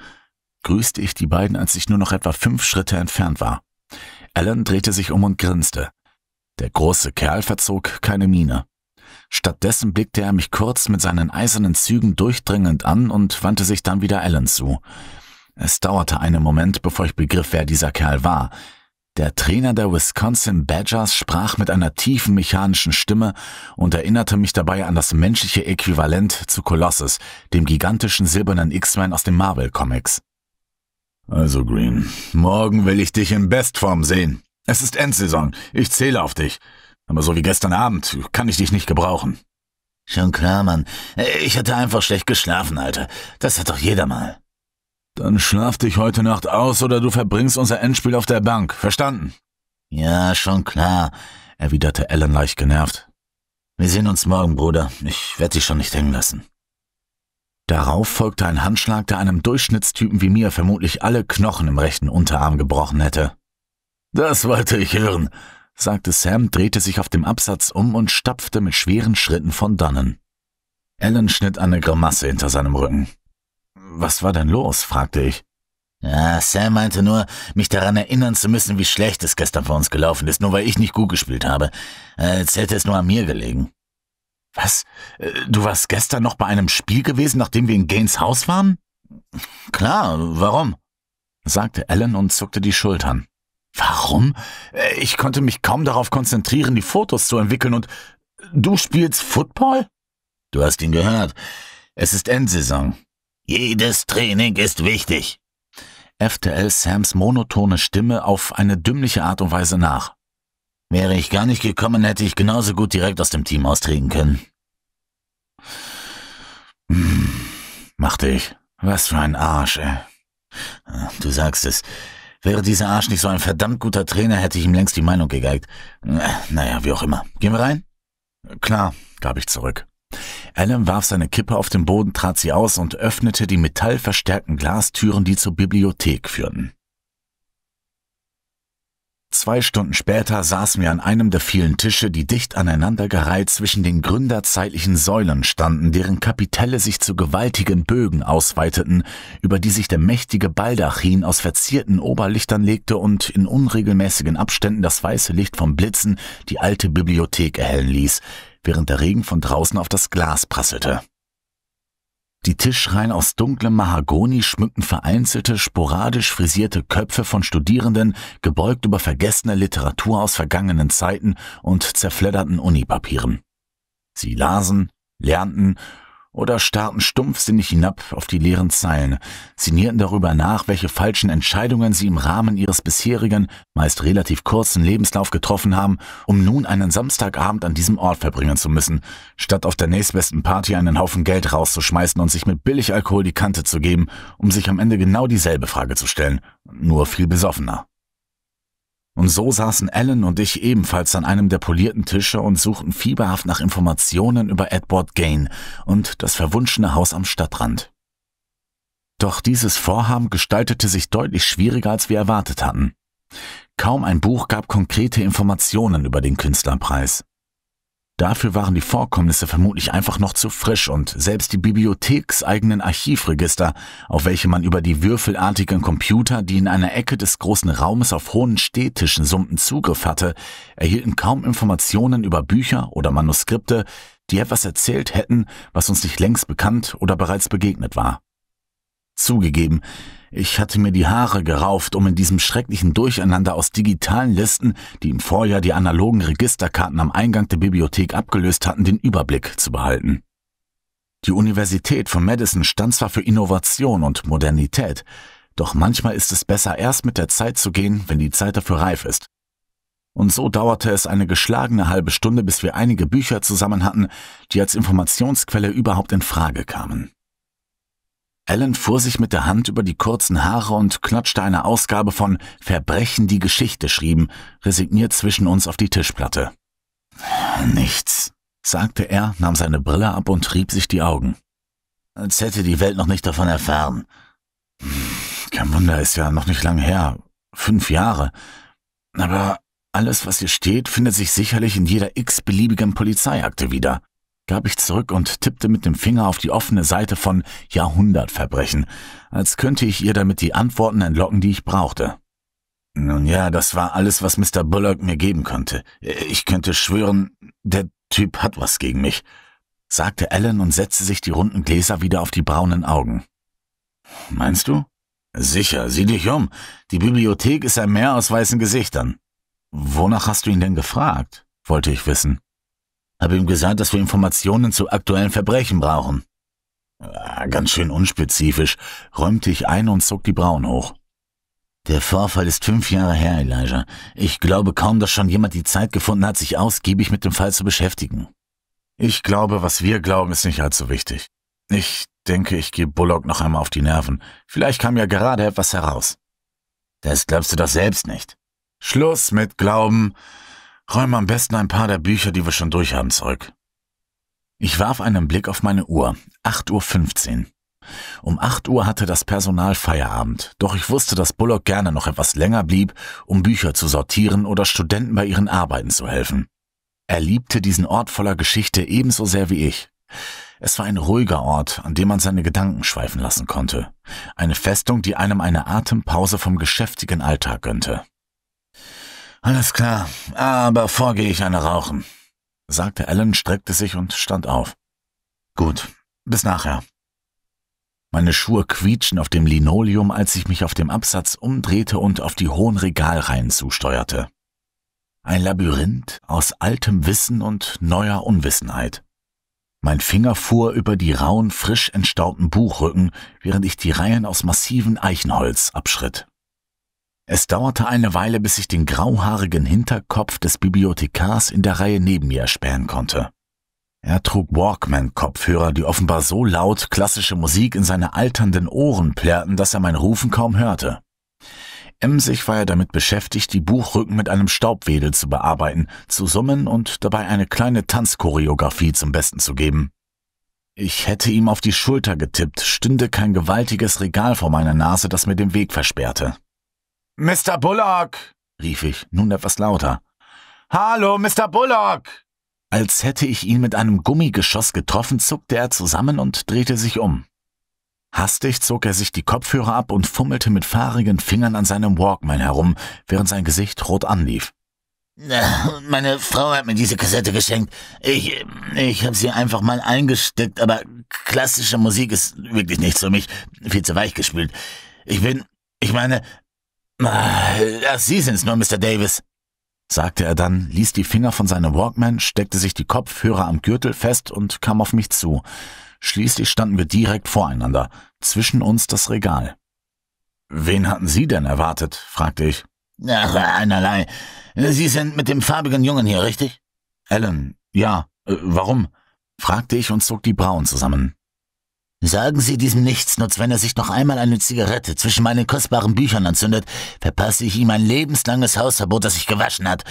grüßte ich die beiden, als ich nur noch etwa fünf Schritte entfernt war. Alan drehte sich um und grinste. Der große Kerl verzog keine Miene. Stattdessen blickte er mich kurz mit seinen eisernen Zügen durchdringend an und wandte sich dann wieder Ellen zu. Es dauerte einen Moment, bevor ich begriff, wer dieser Kerl war. Der Trainer der Wisconsin Badgers sprach mit einer tiefen mechanischen Stimme und erinnerte mich dabei an das menschliche Äquivalent zu Colossus, dem gigantischen silbernen X-Men aus den Marvel Comics. Also Green, morgen will ich dich in Bestform sehen. Es ist Endsaison. Ich zähle auf dich. Aber so wie gestern Abend kann ich dich nicht gebrauchen. Schon klar, Mann. Äh, ich hatte einfach schlecht geschlafen, Alter. Das hat doch jeder mal. Dann schlaf dich heute Nacht aus oder du verbringst unser Endspiel auf der Bank. Verstanden? Ja, schon klar, erwiderte Alan leicht genervt. Wir sehen uns morgen, Bruder. Ich werde dich schon nicht hängen lassen. Darauf folgte ein Handschlag, der einem Durchschnittstypen wie mir vermutlich alle Knochen im rechten Unterarm gebrochen hätte. Das wollte ich hören, sagte Sam, drehte sich auf dem Absatz um und stapfte mit schweren Schritten von dannen. Alan schnitt eine Grimasse hinter seinem Rücken. Was war denn los? fragte ich. Ja, Sam meinte nur, mich daran erinnern zu müssen, wie schlecht es gestern vor uns gelaufen ist, nur weil ich nicht gut gespielt habe. Als hätte es nur an mir gelegen. Was? Äh, du warst gestern noch bei einem Spiel gewesen, nachdem wir in Gaines Haus waren? Klar, warum? sagte Alan und zuckte die Schultern. Warum? Äh, ich konnte mich kaum darauf konzentrieren, die Fotos zu entwickeln und du spielst Football? Du hast ihn gehört. Es ist Endsaison. Jedes Training ist wichtig, FTL Sams monotone Stimme auf eine dümmliche Art und Weise nach. Wäre ich gar nicht gekommen, hätte ich genauso gut direkt aus dem Team austreten können. Hm, machte ich. Was für ein Arsch, ey. Du sagst es. Wäre dieser Arsch nicht so ein verdammt guter Trainer, hätte ich ihm längst die Meinung gegeigt. Äh, naja, wie auch immer. Gehen wir rein? Klar, gab ich zurück. Alan warf seine Kippe auf den Boden, trat sie aus und öffnete die metallverstärkten Glastüren, die zur Bibliothek führten. Zwei Stunden später saßen wir an einem der vielen Tische, die dicht aneinandergereiht zwischen den gründerzeitlichen Säulen standen, deren Kapitelle sich zu gewaltigen Bögen ausweiteten, über die sich der mächtige Baldachin aus verzierten Oberlichtern legte und in unregelmäßigen Abständen das weiße Licht vom Blitzen die alte Bibliothek erhellen ließ, während der Regen von draußen auf das Glas prasselte. Die Tischreihen aus dunklem Mahagoni schmückten vereinzelte, sporadisch frisierte Köpfe von Studierenden, gebeugt über vergessene Literatur aus vergangenen Zeiten und zerfledderten Unipapieren. Sie lasen, lernten oder starrten stumpfsinnig hinab auf die leeren Zeilen, sinnierten darüber nach, welche falschen Entscheidungen sie im Rahmen ihres bisherigen, meist relativ kurzen Lebenslauf getroffen haben, um nun einen Samstagabend an diesem Ort verbringen zu müssen, statt auf der nächstbesten Party einen Haufen Geld rauszuschmeißen und sich mit Billigalkohol die Kante zu geben, um sich am Ende genau dieselbe Frage zu stellen, nur viel besoffener. Und so saßen Alan und ich ebenfalls an einem der polierten Tische und suchten fieberhaft nach Informationen über Edward Gain und das verwunschene Haus am Stadtrand. Doch dieses Vorhaben gestaltete sich deutlich schwieriger, als wir erwartet hatten. Kaum ein Buch gab konkrete Informationen über den Künstlerpreis. Dafür waren die Vorkommnisse vermutlich einfach noch zu frisch und selbst die bibliothekseigenen Archivregister, auf welche man über die würfelartigen Computer, die in einer Ecke des großen Raumes auf hohen städtischen summten, Zugriff hatte, erhielten kaum Informationen über Bücher oder Manuskripte, die etwas erzählt hätten, was uns nicht längst bekannt oder bereits begegnet war. Zugegeben, ich hatte mir die Haare gerauft, um in diesem schrecklichen Durcheinander aus digitalen Listen, die im Vorjahr die analogen Registerkarten am Eingang der Bibliothek abgelöst hatten, den Überblick zu behalten. Die Universität von Madison stand zwar für Innovation und Modernität, doch manchmal ist es besser, erst mit der Zeit zu gehen, wenn die Zeit dafür reif ist. Und so dauerte es eine geschlagene halbe Stunde, bis wir einige Bücher zusammen hatten, die als Informationsquelle überhaupt in Frage kamen. Alan fuhr sich mit der Hand über die kurzen Haare und klatschte eine Ausgabe von Verbrechen, die Geschichte schrieben, resigniert zwischen uns auf die Tischplatte. Nichts, sagte er, nahm seine Brille ab und rieb sich die Augen. Als hätte die Welt noch nicht davon erfahren. Kein Wunder, ist ja noch nicht lang her. Fünf Jahre. Aber alles, was hier steht, findet sich sicherlich in jeder x-beliebigen Polizeiakte wieder gab ich zurück und tippte mit dem Finger auf die offene Seite von Jahrhundertverbrechen, als könnte ich ihr damit die Antworten entlocken, die ich brauchte. Nun ja, das war alles, was Mr. Bullock mir geben konnte. Ich könnte schwören, der Typ hat was gegen mich, sagte Ellen und setzte sich die runden Gläser wieder auf die braunen Augen. Meinst du? Sicher, sieh dich um. Die Bibliothek ist ein Meer aus weißen Gesichtern. Wonach hast du ihn denn gefragt? wollte ich wissen. Habe ihm gesagt, dass wir Informationen zu aktuellen Verbrechen brauchen. Ganz schön unspezifisch, räumte ich ein und zog die Brauen hoch. Der Vorfall ist fünf Jahre her, Elijah. Ich glaube kaum, dass schon jemand die Zeit gefunden hat, sich ausgiebig mit dem Fall zu beschäftigen. Ich glaube, was wir glauben, ist nicht allzu wichtig. Ich denke, ich gehe Bullock noch einmal auf die Nerven. Vielleicht kam ja gerade etwas heraus. Das glaubst du doch selbst nicht. Schluss mit Glauben. Räum am besten ein paar der Bücher, die wir schon durch haben, zurück. Ich warf einen Blick auf meine Uhr. 8.15 Uhr. Um 8 Uhr hatte das Personal Feierabend, doch ich wusste, dass Bullock gerne noch etwas länger blieb, um Bücher zu sortieren oder Studenten bei ihren Arbeiten zu helfen. Er liebte diesen Ort voller Geschichte ebenso sehr wie ich. Es war ein ruhiger Ort, an dem man seine Gedanken schweifen lassen konnte. Eine Festung, die einem eine Atempause vom geschäftigen Alltag gönnte. Alles klar, aber vorgehe ich eine rauchen, sagte Alan, streckte sich und stand auf. Gut, bis nachher. Meine Schuhe quietschen auf dem Linoleum, als ich mich auf dem Absatz umdrehte und auf die hohen Regalreihen zusteuerte. Ein Labyrinth aus altem Wissen und neuer Unwissenheit. Mein Finger fuhr über die rauen, frisch entstaubten Buchrücken, während ich die Reihen aus massiven Eichenholz abschritt. Es dauerte eine Weile, bis ich den grauhaarigen Hinterkopf des Bibliothekars in der Reihe neben mir erspähen konnte. Er trug Walkman-Kopfhörer, die offenbar so laut klassische Musik in seine alternden Ohren plärrten, dass er mein Rufen kaum hörte. Emsig war er damit beschäftigt, die Buchrücken mit einem Staubwedel zu bearbeiten, zu summen und dabei eine kleine Tanzchoreografie zum Besten zu geben. Ich hätte ihm auf die Schulter getippt, stünde kein gewaltiges Regal vor meiner Nase, das mir den Weg versperrte. Mr. Bullock, rief ich, nun etwas lauter. Hallo, Mr. Bullock! Als hätte ich ihn mit einem Gummigeschoss getroffen, zuckte er zusammen und drehte sich um. Hastig zog er sich die Kopfhörer ab und fummelte mit fahrigen Fingern an seinem Walkman herum, während sein Gesicht rot anlief. <laughs> Meine Frau hat mir diese Kassette geschenkt. Ich, ich habe sie einfach mal eingesteckt, aber klassische Musik ist wirklich nichts für mich. Viel zu weich gespült. Ich bin, ich meine, Ah, Sie sind's nur, Mr. Davis, sagte er dann, ließ die Finger von seinem Walkman, steckte sich die Kopfhörer am Gürtel fest und kam auf mich zu. Schließlich standen wir direkt voreinander, zwischen uns das Regal. Wen hatten Sie denn erwartet? fragte ich. Ach, einerlei. Sie sind mit dem farbigen Jungen hier, richtig? Alan, ja. Äh, warum? fragte ich und zog die Brauen zusammen. Sagen Sie diesem Nichtsnutz, wenn er sich noch einmal eine Zigarette zwischen meinen kostbaren Büchern anzündet, verpasse ich ihm ein lebenslanges Hausverbot, das sich gewaschen hat.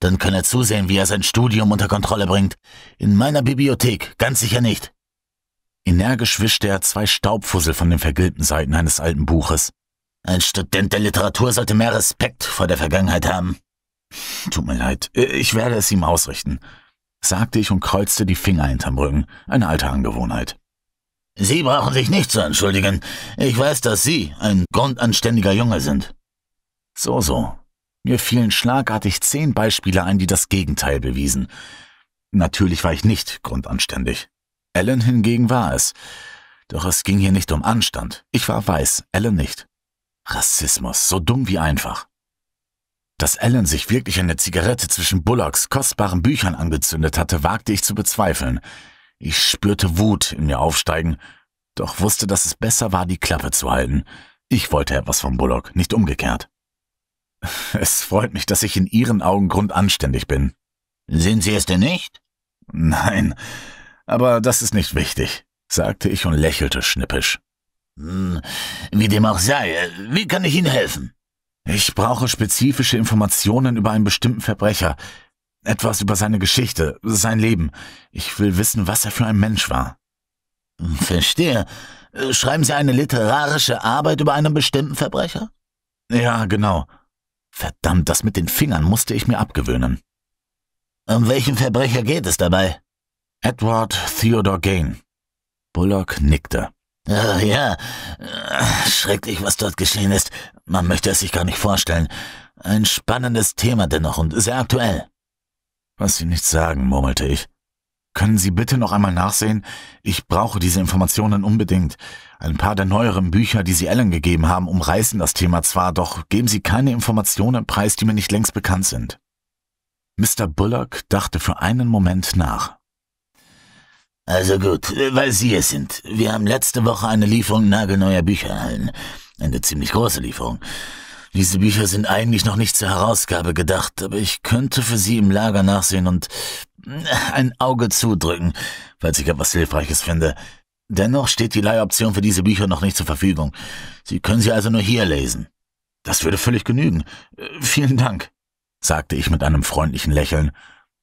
Dann kann er zusehen, wie er sein Studium unter Kontrolle bringt. In meiner Bibliothek, ganz sicher nicht. Energisch wischte er zwei Staubfussel von den vergilbten Seiten eines alten Buches. Ein Student der Literatur sollte mehr Respekt vor der Vergangenheit haben. Tut mir leid, ich werde es ihm ausrichten, sagte ich und kreuzte die Finger hinterm Rücken, eine alte Angewohnheit. Sie brauchen sich nicht zu entschuldigen. Ich weiß, dass Sie ein grundanständiger Junge sind. So, so. Mir fielen schlagartig zehn Beispiele ein, die das Gegenteil bewiesen. Natürlich war ich nicht grundanständig. Ellen hingegen war es. Doch es ging hier nicht um Anstand. Ich war weiß, Ellen nicht. Rassismus, so dumm wie einfach. Dass Ellen sich wirklich eine Zigarette zwischen Bullocks kostbaren Büchern angezündet hatte, wagte ich zu bezweifeln. Ich spürte Wut in mir aufsteigen, doch wusste, dass es besser war, die Klappe zu halten. Ich wollte etwas von Bullock, nicht umgekehrt. <laughs> Es freut mich, dass ich in Ihren Augen grundanständig bin. Sind Sie es denn nicht? Nein, aber das ist nicht wichtig, sagte ich und lächelte schnippisch. Hm, wie dem auch sei, äh, wie kann ich Ihnen helfen? Ich brauche spezifische Informationen über einen bestimmten Verbrecher, etwas über seine Geschichte, sein Leben. Ich will wissen, was er für ein Mensch war. Verstehe. Schreiben Sie eine literarische Arbeit über einen bestimmten Verbrecher? Ja, genau. Verdammt, das mit den Fingern musste ich mir abgewöhnen. Um welchen Verbrecher geht es dabei? Edward Theodore Gain. Bullock nickte. Oh, ja, schrecklich, was dort geschehen ist. Man möchte es sich gar nicht vorstellen. Ein spannendes Thema dennoch und sehr aktuell. Was Sie nicht sagen, murmelte ich. Können Sie bitte noch einmal nachsehen? Ich brauche diese Informationen unbedingt. Ein paar der neueren Bücher, die Sie Ellen gegeben haben, umreißen das Thema zwar, doch geben Sie keine Informationen preis, die mir nicht längst bekannt sind. Mr. Bullock dachte für einen Moment nach. Also gut, weil Sie es sind. Wir haben letzte Woche eine Lieferung nagelneuer Bücher erhalten. Eine ziemlich große Lieferung. Diese Bücher sind eigentlich noch nicht zur Herausgabe gedacht, aber ich könnte für Sie im Lager nachsehen und äh, ein Auge zudrücken, falls ich etwas Hilfreiches finde. Dennoch steht die Leihoption für diese Bücher noch nicht zur Verfügung. Sie können sie also nur hier lesen. Das würde völlig genügen. Äh, vielen Dank, sagte ich mit einem freundlichen Lächeln.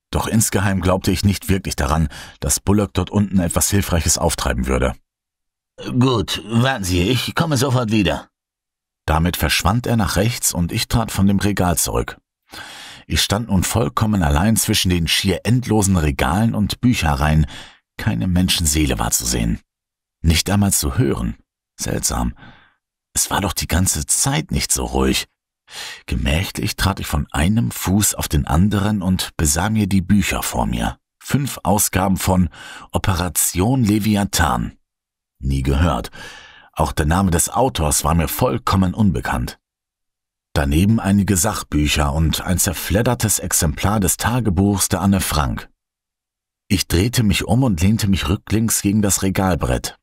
Doch insgeheim glaubte ich nicht wirklich daran, dass Bullock dort unten etwas Hilfreiches auftreiben würde. Gut, warten Sie, ich komme sofort wieder. Damit verschwand er nach rechts und ich trat von dem Regal zurück. Ich stand nun vollkommen allein zwischen den schier endlosen Regalen und Bücherreihen. Keine Menschenseele war zu sehen. Nicht einmal zu hören. Seltsam. Es war doch die ganze Zeit nicht so ruhig. Gemächlich trat ich von einem Fuß auf den anderen und besah mir die Bücher vor mir. Fünf Ausgaben von Operation Leviathan. Nie gehört. Auch der Name des Autors war mir vollkommen unbekannt. Daneben einige Sachbücher und ein zerfleddertes Exemplar des Tagebuchs der Anne Frank. Ich drehte mich um und lehnte mich rücklings gegen das Regalbrett.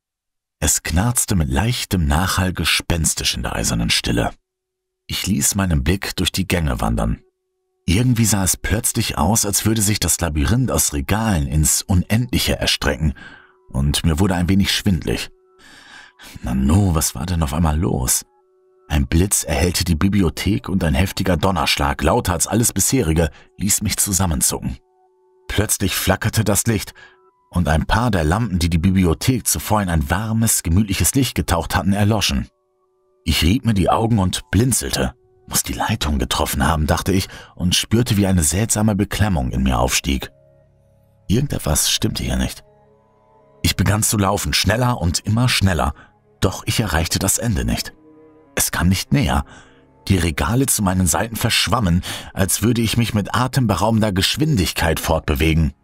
Es knarzte mit leichtem Nachhall gespenstisch in der eisernen Stille. Ich ließ meinen Blick durch die Gänge wandern. Irgendwie sah es plötzlich aus, als würde sich das Labyrinth aus Regalen ins Unendliche erstrecken, und mir wurde ein wenig schwindlig. Nanu, was war denn auf einmal los? Ein Blitz erhellte die Bibliothek und ein heftiger Donnerschlag, lauter als alles bisherige, ließ mich zusammenzucken. Plötzlich flackerte das Licht, und ein paar der Lampen, die die Bibliothek zuvor in ein warmes, gemütliches Licht getaucht hatten, erloschen. Ich rieb mir die Augen und blinzelte. Muss die Leitung getroffen haben, dachte ich, und spürte, wie eine seltsame Beklemmung in mir aufstieg. Irgendetwas stimmte hier nicht. Ich begann zu laufen, schneller und immer schneller, doch ich erreichte das Ende nicht. Es kam nicht näher. Die Regale zu meinen Seiten verschwammen, als würde ich mich mit atemberaubender Geschwindigkeit fortbewegen.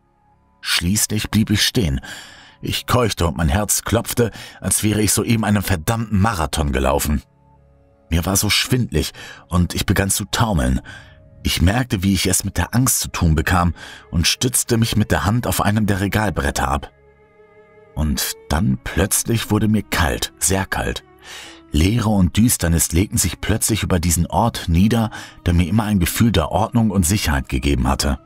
Schließlich blieb ich stehen. Ich keuchte und mein Herz klopfte, als wäre ich soeben einen verdammten Marathon gelaufen. Mir war so schwindlig und ich begann zu taumeln. Ich merkte, wie ich es mit der Angst zu tun bekam und stützte mich mit der Hand auf einem der Regalbretter ab. Und dann plötzlich wurde mir kalt, sehr kalt. Leere und Düsternis legten sich plötzlich über diesen Ort nieder, der mir immer ein Gefühl der Ordnung und Sicherheit gegeben hatte.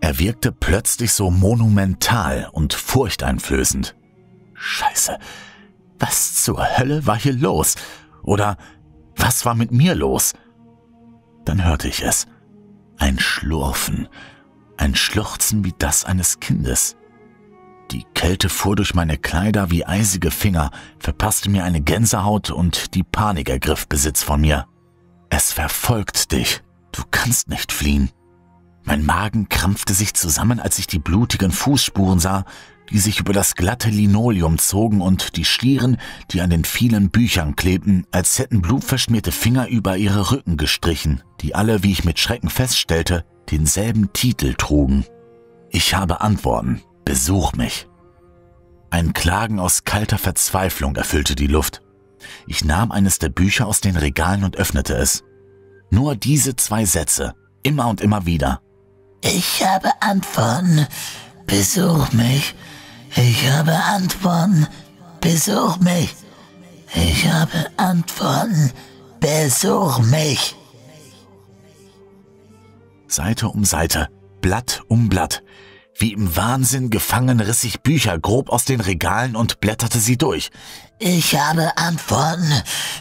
Er wirkte plötzlich so monumental und furchteinflößend. Scheiße, was zur Hölle war hier los? Oder was war mit mir los? Dann hörte ich es. Ein Schlurfen, ein Schluchzen wie das eines Kindes. Die Kälte fuhr durch meine Kleider wie eisige Finger, verpasste mir eine Gänsehaut und die Panik ergriff Besitz von mir. Es verfolgt dich. Du kannst nicht fliehen. Mein Magen krampfte sich zusammen, als ich die blutigen Fußspuren sah, die sich über das glatte Linoleum zogen und die Schlieren, die an den vielen Büchern klebten, als hätten blutverschmierte Finger über ihre Rücken gestrichen, die alle, wie ich mit Schrecken feststellte, denselben Titel trugen. Ich habe Antworten. Besuch mich. Ein Klagen aus kalter Verzweiflung erfüllte die Luft. Ich nahm eines der Bücher aus den Regalen und öffnete es. Nur diese zwei Sätze, immer und immer wieder. Ich habe Antworten. Besuch mich. Ich habe Antworten. Besuch mich. Ich habe Antworten. Besuch mich. Seite um Seite, Blatt um Blatt. Wie im Wahnsinn gefangen riss ich Bücher grob aus den Regalen und blätterte sie durch. Ich habe Antworten.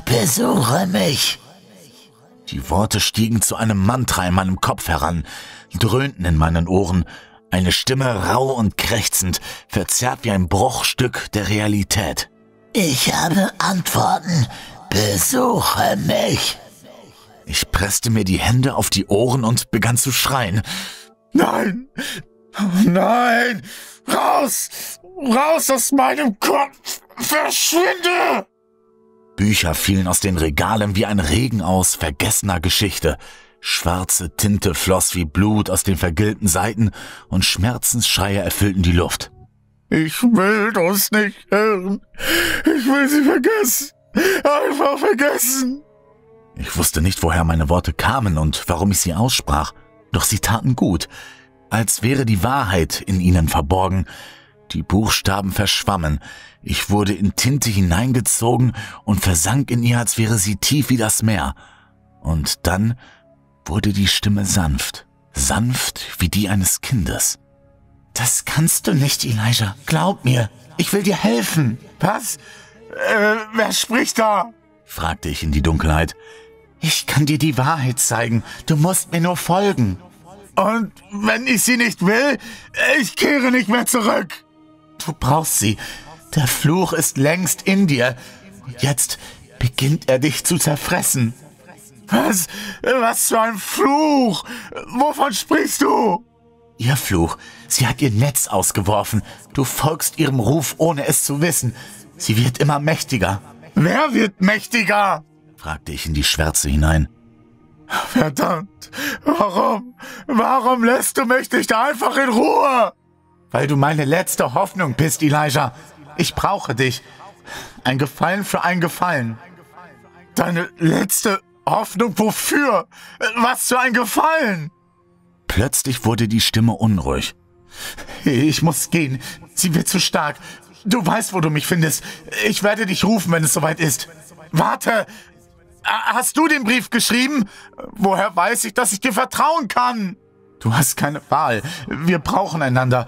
Besuche mich. Die Worte stiegen zu einem Mantra in meinem Kopf heran, dröhnten in meinen Ohren, eine Stimme rau und krächzend, verzerrt wie ein Bruchstück der Realität. Ich habe Antworten. Besuche mich. Ich presste mir die Hände auf die Ohren und begann zu schreien. Nein, Oh nein! Raus! Raus aus meinem Kopf! Verschwinde! Bücher fielen aus den Regalen wie ein Regen aus vergessener Geschichte. Schwarze Tinte floss wie Blut aus den vergilbten Seiten und Schmerzensschreie erfüllten die Luft. Ich will das nicht hören. Ich will sie vergessen. Einfach vergessen. Ich wusste nicht, woher meine Worte kamen und warum ich sie aussprach, doch sie taten gut als wäre die Wahrheit in ihnen verborgen. Die Buchstaben verschwammen. Ich wurde in Tinte hineingezogen und versank in ihr, als wäre sie tief wie das Meer. Und dann wurde die Stimme sanft, sanft wie die eines Kindes. Das kannst du nicht, Elijah. Glaub mir, ich will dir helfen. Was? Äh, wer spricht da? fragte ich in die Dunkelheit. Ich kann dir die Wahrheit zeigen. Du musst mir nur folgen. Und wenn ich sie nicht will, ich kehre nicht mehr zurück. Du brauchst sie. Der Fluch ist längst in dir. Und jetzt beginnt er dich zu zerfressen. Was? Was für ein Fluch? Wovon sprichst du? Ihr Fluch. Sie hat ihr Netz ausgeworfen. Du folgst ihrem Ruf, ohne es zu wissen. Sie wird immer mächtiger. Wer wird mächtiger? fragte ich in die Schwärze hinein. Verdammt! Warum? Warum lässt du mich nicht einfach in Ruhe? Weil du meine letzte Hoffnung bist, Elijah. Ich brauche dich. Ein Gefallen für ein Gefallen. Deine letzte Hoffnung wofür? Was für ein Gefallen! Plötzlich wurde die Stimme unruhig. Ich muss gehen. Sie wird zu stark. Du weißt, wo du mich findest. Ich werde dich rufen, wenn es soweit ist. Warte! Äh, hast du den Brief geschrieben? Woher weiß ich, dass ich dir vertrauen kann? Du hast keine Wahl. Wir brauchen einander.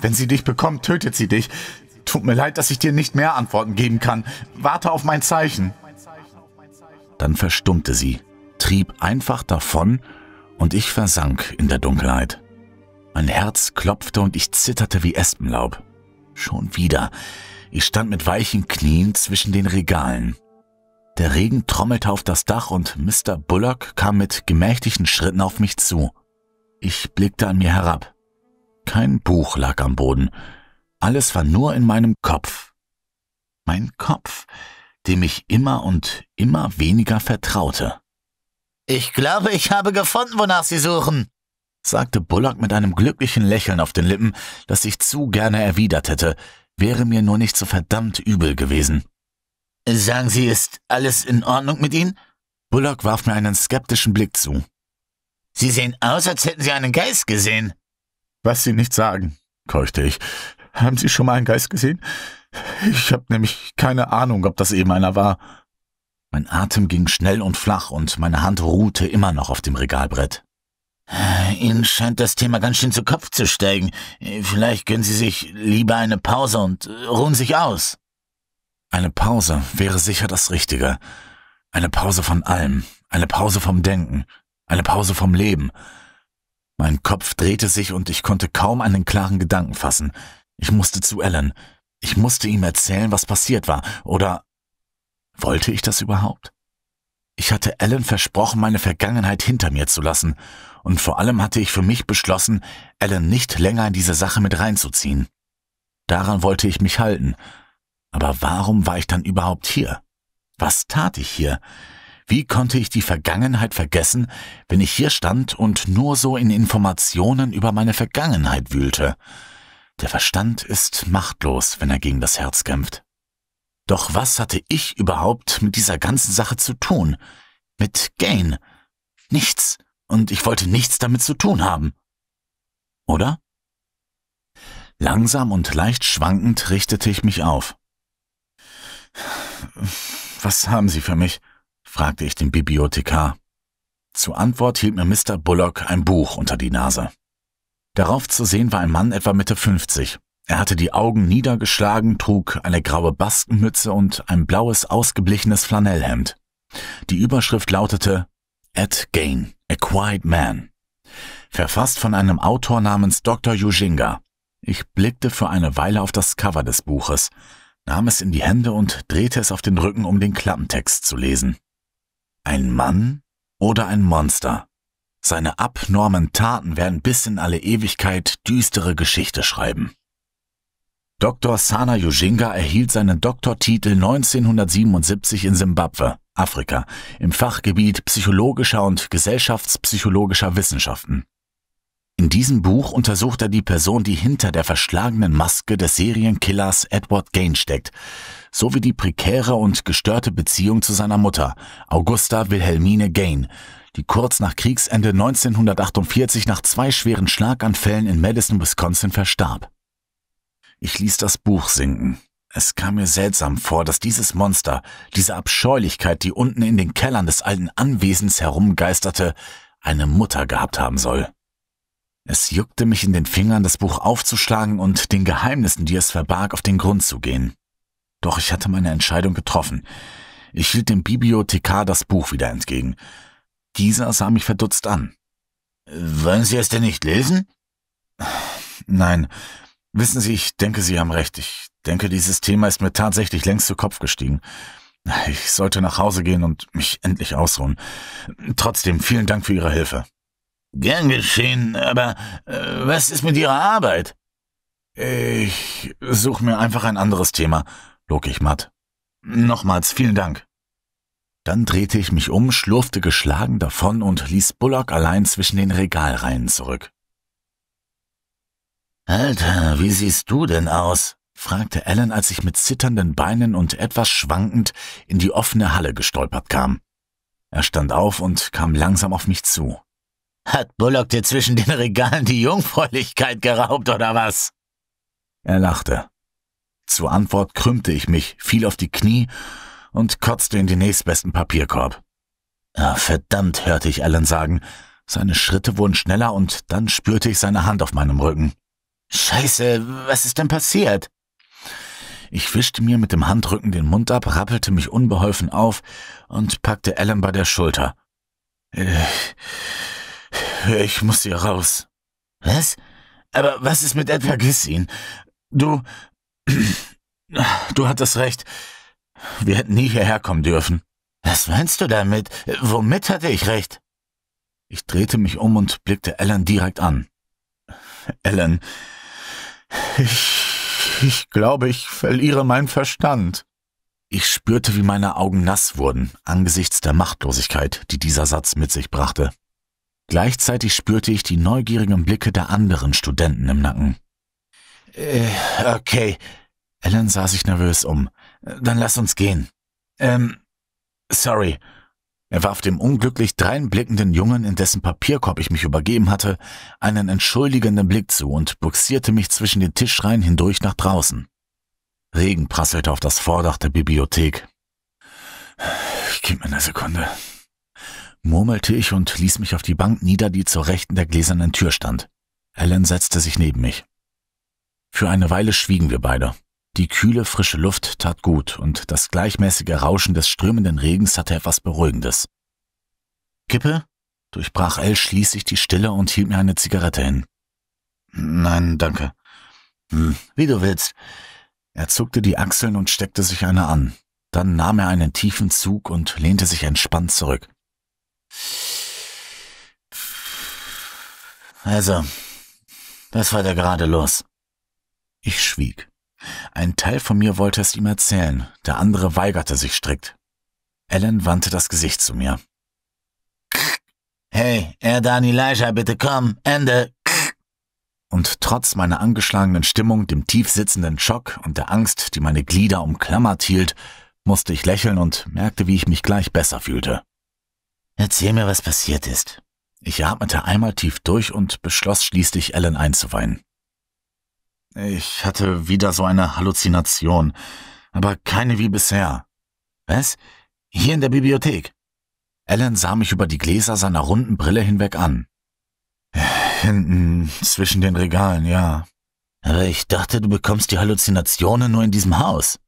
Wenn sie dich bekommt, tötet sie dich. Tut mir leid, dass ich dir nicht mehr Antworten geben kann. Warte auf mein Zeichen. Dann verstummte sie, trieb einfach davon und ich versank in der Dunkelheit. Mein Herz klopfte und ich zitterte wie Espenlaub. Schon wieder. Ich stand mit weichen Knien zwischen den Regalen. Der Regen trommelte auf das Dach und Mr. Bullock kam mit gemächlichen Schritten auf mich zu. Ich blickte an mir herab. Kein Buch lag am Boden. Alles war nur in meinem Kopf. Mein Kopf, dem ich immer und immer weniger vertraute. Ich glaube, ich habe gefunden, wonach Sie suchen, sagte Bullock mit einem glücklichen Lächeln auf den Lippen, das ich zu gerne erwidert hätte, wäre mir nur nicht so verdammt übel gewesen. Sagen Sie, ist alles in Ordnung mit Ihnen? Bullock warf mir einen skeptischen Blick zu. Sie sehen aus, als hätten Sie einen Geist gesehen. Was Sie nicht sagen, keuchte ich. Haben Sie schon mal einen Geist gesehen? Ich habe nämlich keine Ahnung, ob das eben einer war. Mein Atem ging schnell und flach und meine Hand ruhte immer noch auf dem Regalbrett. Ihnen scheint das Thema ganz schön zu Kopf zu steigen. Vielleicht gönnen Sie sich lieber eine Pause und ruhen sich aus. Eine Pause wäre sicher das Richtige. Eine Pause von allem, eine Pause vom Denken, eine Pause vom Leben. Mein Kopf drehte sich und ich konnte kaum einen klaren Gedanken fassen. Ich musste zu Ellen. Ich musste ihm erzählen, was passiert war. Oder wollte ich das überhaupt? Ich hatte Ellen versprochen, meine Vergangenheit hinter mir zu lassen. Und vor allem hatte ich für mich beschlossen, Ellen nicht länger in diese Sache mit reinzuziehen. Daran wollte ich mich halten. Aber warum war ich dann überhaupt hier? Was tat ich hier? Wie konnte ich die Vergangenheit vergessen, wenn ich hier stand und nur so in Informationen über meine Vergangenheit wühlte? Der Verstand ist machtlos, wenn er gegen das Herz kämpft. Doch was hatte ich überhaupt mit dieser ganzen Sache zu tun? Mit Gain? Nichts. Und ich wollte nichts damit zu tun haben. Oder? Langsam und leicht schwankend richtete ich mich auf. Was haben Sie für mich? fragte ich den Bibliothekar. Zur Antwort hielt mir Mr. Bullock ein Buch unter die Nase. Darauf zu sehen war ein Mann etwa Mitte 50. Er hatte die Augen niedergeschlagen, trug eine graue Baskenmütze und ein blaues, ausgeblichenes Flanellhemd. Die Überschrift lautete Ed Gain, A Quiet Man. Verfasst von einem Autor namens Dr. Yujinga. Ich blickte für eine Weile auf das Cover des Buches nahm es in die Hände und drehte es auf den Rücken, um den Klappentext zu lesen. Ein Mann oder ein Monster? Seine abnormen Taten werden bis in alle Ewigkeit düstere Geschichte schreiben. Dr. Sana Yujinga erhielt seinen Doktortitel 1977 in Simbabwe, Afrika, im Fachgebiet psychologischer und gesellschaftspsychologischer Wissenschaften. In diesem Buch untersucht er die Person, die hinter der verschlagenen Maske des Serienkillers Edward Gain steckt, sowie die prekäre und gestörte Beziehung zu seiner Mutter, Augusta Wilhelmine Gain, die kurz nach Kriegsende 1948 nach zwei schweren Schlaganfällen in Madison, Wisconsin verstarb. Ich ließ das Buch sinken. Es kam mir seltsam vor, dass dieses Monster, diese Abscheulichkeit, die unten in den Kellern des alten Anwesens herumgeisterte, eine Mutter gehabt haben soll. Es juckte mich in den Fingern, das Buch aufzuschlagen und den Geheimnissen, die es verbarg, auf den Grund zu gehen. Doch ich hatte meine Entscheidung getroffen. Ich hielt dem Bibliothekar das Buch wieder entgegen. Dieser sah mich verdutzt an. Wollen Sie es denn nicht lesen? Nein. Wissen Sie, ich denke, Sie haben recht. Ich denke, dieses Thema ist mir tatsächlich längst zu Kopf gestiegen. Ich sollte nach Hause gehen und mich endlich ausruhen. Trotzdem vielen Dank für Ihre Hilfe. Gern geschehen, aber äh, was ist mit Ihrer Arbeit? Ich suche mir einfach ein anderes Thema, log ich matt. Nochmals vielen Dank. Dann drehte ich mich um, schlurfte geschlagen davon und ließ Bullock allein zwischen den Regalreihen zurück. Alter, wie siehst du denn aus? fragte Alan, als ich mit zitternden Beinen und etwas schwankend in die offene Halle gestolpert kam. Er stand auf und kam langsam auf mich zu. Hat Bullock dir zwischen den Regalen die Jungfräulichkeit geraubt oder was? Er lachte. Zur Antwort krümmte ich mich, fiel auf die Knie und kotzte in den nächstbesten Papierkorb. Ah, verdammt, hörte ich Alan sagen. Seine Schritte wurden schneller und dann spürte ich seine Hand auf meinem Rücken. Scheiße, was ist denn passiert? Ich wischte mir mit dem Handrücken den Mund ab, rappelte mich unbeholfen auf und packte Alan bei der Schulter. Äh, <laughs> Ich muss hier raus. Was? Aber was ist mit Edward Gissin? Du. <clears throat> Du hattest recht. Wir hätten nie hierher kommen dürfen. Was meinst du damit? Womit hatte ich recht? Ich drehte mich um und blickte Ellen direkt an. Ellen, ich, ich glaube, ich verliere meinen Verstand. Ich spürte, wie meine Augen nass wurden angesichts der Machtlosigkeit, die dieser Satz mit sich brachte. Gleichzeitig spürte ich die neugierigen Blicke der anderen Studenten im Nacken. Äh, okay. Ellen sah sich nervös um. Dann lass uns gehen. Ähm, sorry. Er warf dem unglücklich dreinblickenden Jungen, in dessen Papierkorb ich mich übergeben hatte, einen entschuldigenden Blick zu und buxierte mich zwischen den Tischreihen hindurch nach draußen. Regen prasselte auf das Vordach der Bibliothek. Gib mir eine Sekunde, murmelte ich und ließ mich auf die Bank nieder, die zur Rechten der gläsernen Tür stand. Helen setzte sich neben mich. Für eine Weile schwiegen wir beide. Die kühle, frische Luft tat gut und das gleichmäßige Rauschen des strömenden Regens hatte etwas Beruhigendes. Kippe? durchbrach Elle schließlich die Stille und hielt mir eine Zigarette hin. Nein, danke. Hm, wie du willst. Er zuckte die Achseln und steckte sich eine an. Dann nahm er einen tiefen Zug und lehnte sich entspannt zurück. Also, was war da gerade los. Ich schwieg. Ein Teil von mir wollte es ihm erzählen, der andere weigerte sich strikt. Ellen wandte das Gesicht zu mir. Hey, Erdan Elijah, bitte komm, Ende! Und trotz meiner angeschlagenen Stimmung, dem tief sitzenden Schock und der Angst, die meine Glieder umklammert hielt, musste ich lächeln und merkte, wie ich mich gleich besser fühlte. Erzähl mir, was passiert ist. Ich atmete einmal tief durch und beschloss schließlich, Ellen einzuweihen. Ich hatte wieder so eine Halluzination, aber keine wie bisher. Was? Hier in der Bibliothek? Ellen sah mich über die Gläser seiner runden Brille hinweg an. Hinten, zwischen den Regalen, ja. Aber ich dachte, du bekommst die Halluzinationen nur in diesem Haus.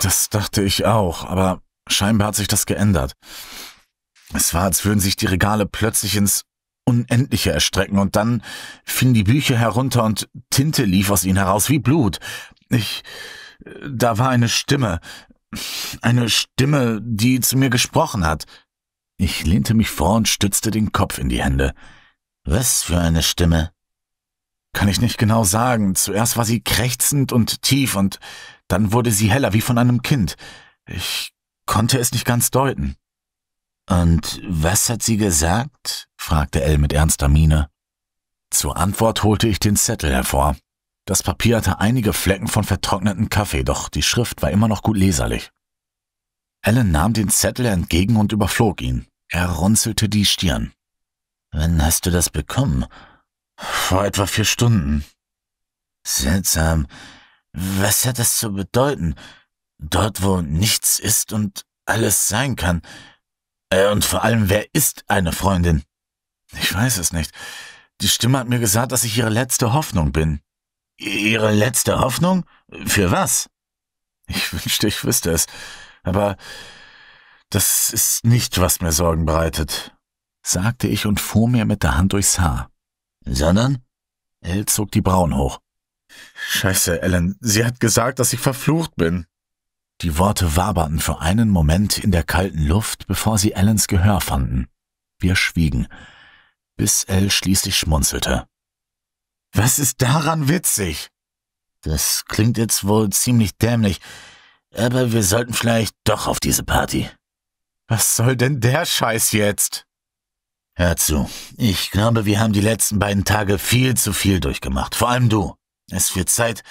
Das dachte ich auch, aber Scheinbar hat sich das geändert. Es war, als würden sich die Regale plötzlich ins Unendliche erstrecken und dann fielen die Bücher herunter und Tinte lief aus ihnen heraus wie Blut. Ich, da war eine Stimme, eine Stimme, die zu mir gesprochen hat. Ich lehnte mich vor und stützte den Kopf in die Hände. Was für eine Stimme? Kann ich nicht genau sagen. Zuerst war sie krächzend und tief und dann wurde sie heller wie von einem Kind. Ich konnte es nicht ganz deuten. Und was hat sie gesagt? fragte Elle mit ernster Miene. Zur Antwort holte ich den Zettel hervor. Das Papier hatte einige Flecken von vertrocknetem Kaffee, doch die Schrift war immer noch gut leserlich. Ellen nahm den Zettel entgegen und überflog ihn. Er runzelte die Stirn. Wann hast du das bekommen? Vor etwa vier Stunden. Seltsam. Was hat das zu bedeuten? Dort, wo nichts ist und alles sein kann. Äh, und vor allem, wer ist eine Freundin? Ich weiß es nicht. Die Stimme hat mir gesagt, dass ich ihre letzte Hoffnung bin. Ihre letzte Hoffnung? Für was? Ich wünschte, ich wüsste es. Aber das ist nicht, was mir Sorgen bereitet, sagte ich und fuhr mir mit der Hand durchs Haar. Sondern? Elle zog die Brauen hoch. Scheiße, Ellen, sie hat gesagt, dass ich verflucht bin. Die Worte waberten für einen Moment in der kalten Luft, bevor sie Ellens Gehör fanden. Wir schwiegen, bis Elle schließlich schmunzelte. Was ist daran witzig? Das klingt jetzt wohl ziemlich dämlich, aber wir sollten vielleicht doch auf diese Party. Was soll denn der Scheiß jetzt? Hör zu, ich glaube, wir haben die letzten beiden Tage viel zu viel durchgemacht, vor allem du. Es wird Zeit,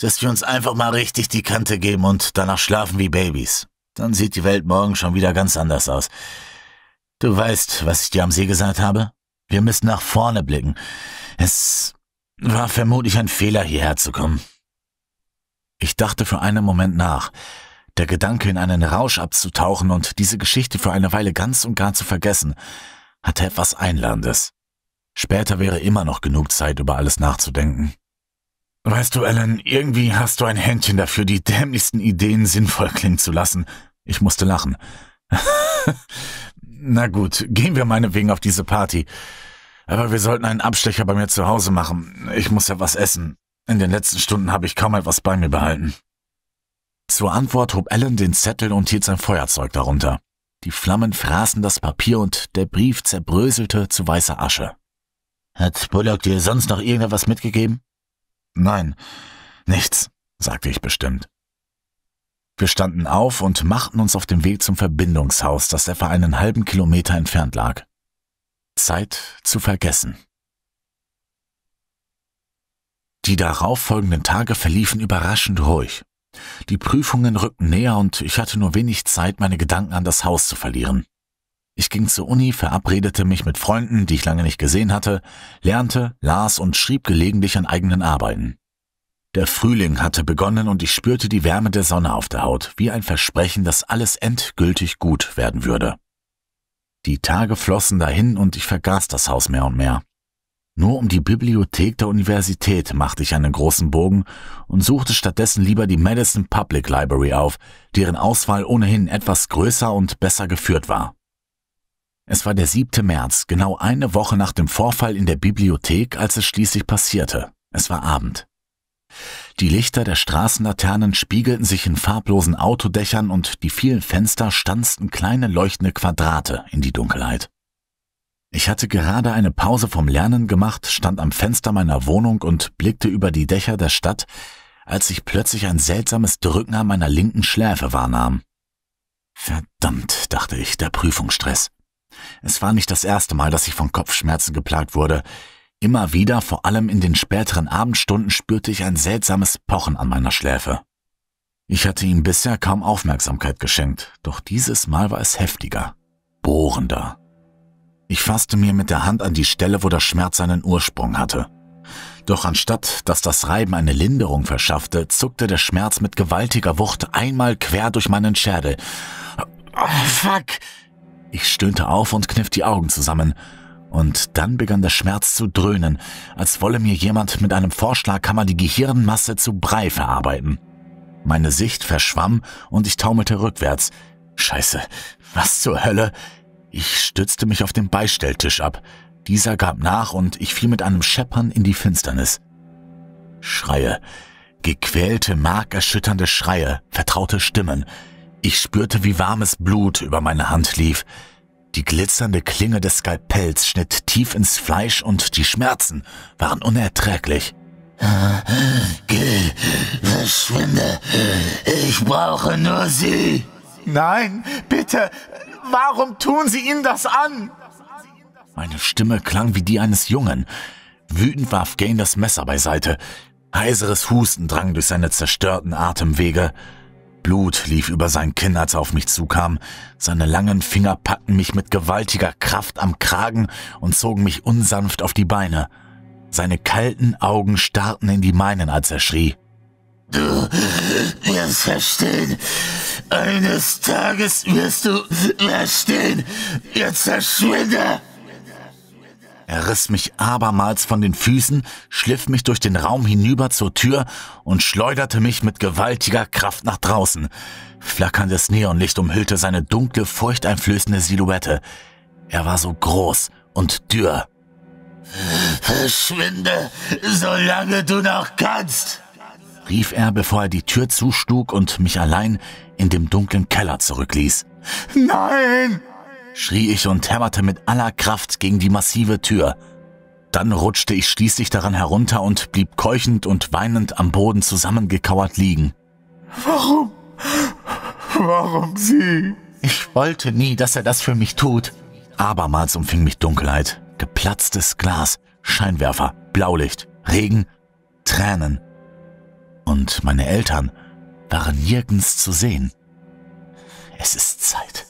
dass wir uns einfach mal richtig die Kante geben und danach schlafen wie Babys. Dann sieht die Welt morgen schon wieder ganz anders aus. Du weißt, was ich dir am See gesagt habe? Wir müssen nach vorne blicken. Es war vermutlich ein Fehler, hierher zu kommen. Ich dachte für einen Moment nach. Der Gedanke, in einen Rausch abzutauchen und diese Geschichte für eine Weile ganz und gar zu vergessen, hatte etwas Einlandes. Später wäre immer noch genug Zeit, über alles nachzudenken. Weißt du, Alan, irgendwie hast du ein Händchen dafür, die dämlichsten Ideen sinnvoll klingen zu lassen. Ich musste lachen. <laughs> Na gut, gehen wir meinetwegen auf diese Party. Aber wir sollten einen Abstecher bei mir zu Hause machen. Ich muss ja was essen. In den letzten Stunden habe ich kaum etwas bei mir behalten. Zur Antwort hob Alan den Zettel und hielt sein Feuerzeug darunter. Die Flammen fraßen das Papier und der Brief zerbröselte zu weißer Asche. Hat Bullock dir sonst noch irgendetwas mitgegeben? Nein, nichts, sagte ich bestimmt. Wir standen auf und machten uns auf den Weg zum Verbindungshaus, das etwa einen halben Kilometer entfernt lag. Zeit zu vergessen. Die darauffolgenden Tage verliefen überraschend ruhig. Die Prüfungen rückten näher und ich hatte nur wenig Zeit, meine Gedanken an das Haus zu verlieren. Ich ging zur Uni, verabredete mich mit Freunden, die ich lange nicht gesehen hatte, lernte, las und schrieb gelegentlich an eigenen Arbeiten. Der Frühling hatte begonnen und ich spürte die Wärme der Sonne auf der Haut, wie ein Versprechen, dass alles endgültig gut werden würde. Die Tage flossen dahin und ich vergaß das Haus mehr und mehr. Nur um die Bibliothek der Universität machte ich einen großen Bogen und suchte stattdessen lieber die Madison Public Library auf, deren Auswahl ohnehin etwas größer und besser geführt war. Es war der 7. März, genau eine Woche nach dem Vorfall in der Bibliothek, als es schließlich passierte. Es war Abend. Die Lichter der Straßenlaternen spiegelten sich in farblosen Autodächern und die vielen Fenster stanzten kleine leuchtende Quadrate in die Dunkelheit. Ich hatte gerade eine Pause vom Lernen gemacht, stand am Fenster meiner Wohnung und blickte über die Dächer der Stadt, als ich plötzlich ein seltsames Drücken an meiner linken Schläfe wahrnahm. Verdammt, dachte ich, der Prüfungsstress. Es war nicht das erste Mal, dass ich von Kopfschmerzen geplagt wurde. Immer wieder, vor allem in den späteren Abendstunden, spürte ich ein seltsames Pochen an meiner Schläfe. Ich hatte ihm bisher kaum Aufmerksamkeit geschenkt, doch dieses Mal war es heftiger, bohrender. Ich fasste mir mit der Hand an die Stelle, wo der Schmerz seinen Ursprung hatte. Doch anstatt, dass das Reiben eine Linderung verschaffte, zuckte der Schmerz mit gewaltiger Wucht einmal quer durch meinen Schädel. Oh, fuck! Ich stöhnte auf und kniff die Augen zusammen. Und dann begann der Schmerz zu dröhnen, als wolle mir jemand mit einem Vorschlagkammer die Gehirnmasse zu Brei verarbeiten. Meine Sicht verschwamm und ich taumelte rückwärts. Scheiße, was zur Hölle? Ich stützte mich auf den Beistelltisch ab. Dieser gab nach und ich fiel mit einem Scheppern in die Finsternis. Schreie. Gequälte, markerschütternde Schreie, vertraute Stimmen. Ich spürte, wie warmes Blut über meine Hand lief. Die glitzernde Klinge des Skalpells schnitt tief ins Fleisch und die Schmerzen waren unerträglich. Geh, verschwinde. Ich brauche nur sie. Nein, bitte. Warum tun Sie Ihnen das an? Meine Stimme klang wie die eines Jungen. Wütend warf Gain das Messer beiseite. Heiseres Husten drang durch seine zerstörten Atemwege. Blut lief über sein Kinn, als er auf mich zukam. Seine langen Finger packten mich mit gewaltiger Kraft am Kragen und zogen mich unsanft auf die Beine. Seine kalten Augen starrten in die meinen, als er schrie. Du wirst verstehen. Eines Tages wirst du verstehen. Jetzt verschwinde! Er riss mich abermals von den Füßen, schliff mich durch den Raum hinüber zur Tür und schleuderte mich mit gewaltiger Kraft nach draußen. Flackerndes Neonlicht umhüllte seine dunkle, furchteinflößende Silhouette. Er war so groß und dürr. Verschwinde, solange du noch kannst, rief er, bevor er die Tür zuschlug und mich allein in dem dunklen Keller zurückließ. Nein! schrie ich und hämmerte mit aller Kraft gegen die massive Tür. Dann rutschte ich schließlich daran herunter und blieb keuchend und weinend am Boden zusammengekauert liegen. Warum? Warum sie? Ich wollte nie, dass er das für mich tut. Abermals umfing mich Dunkelheit, geplatztes Glas, Scheinwerfer, Blaulicht, Regen, Tränen. Und meine Eltern waren nirgends zu sehen. Es ist Zeit.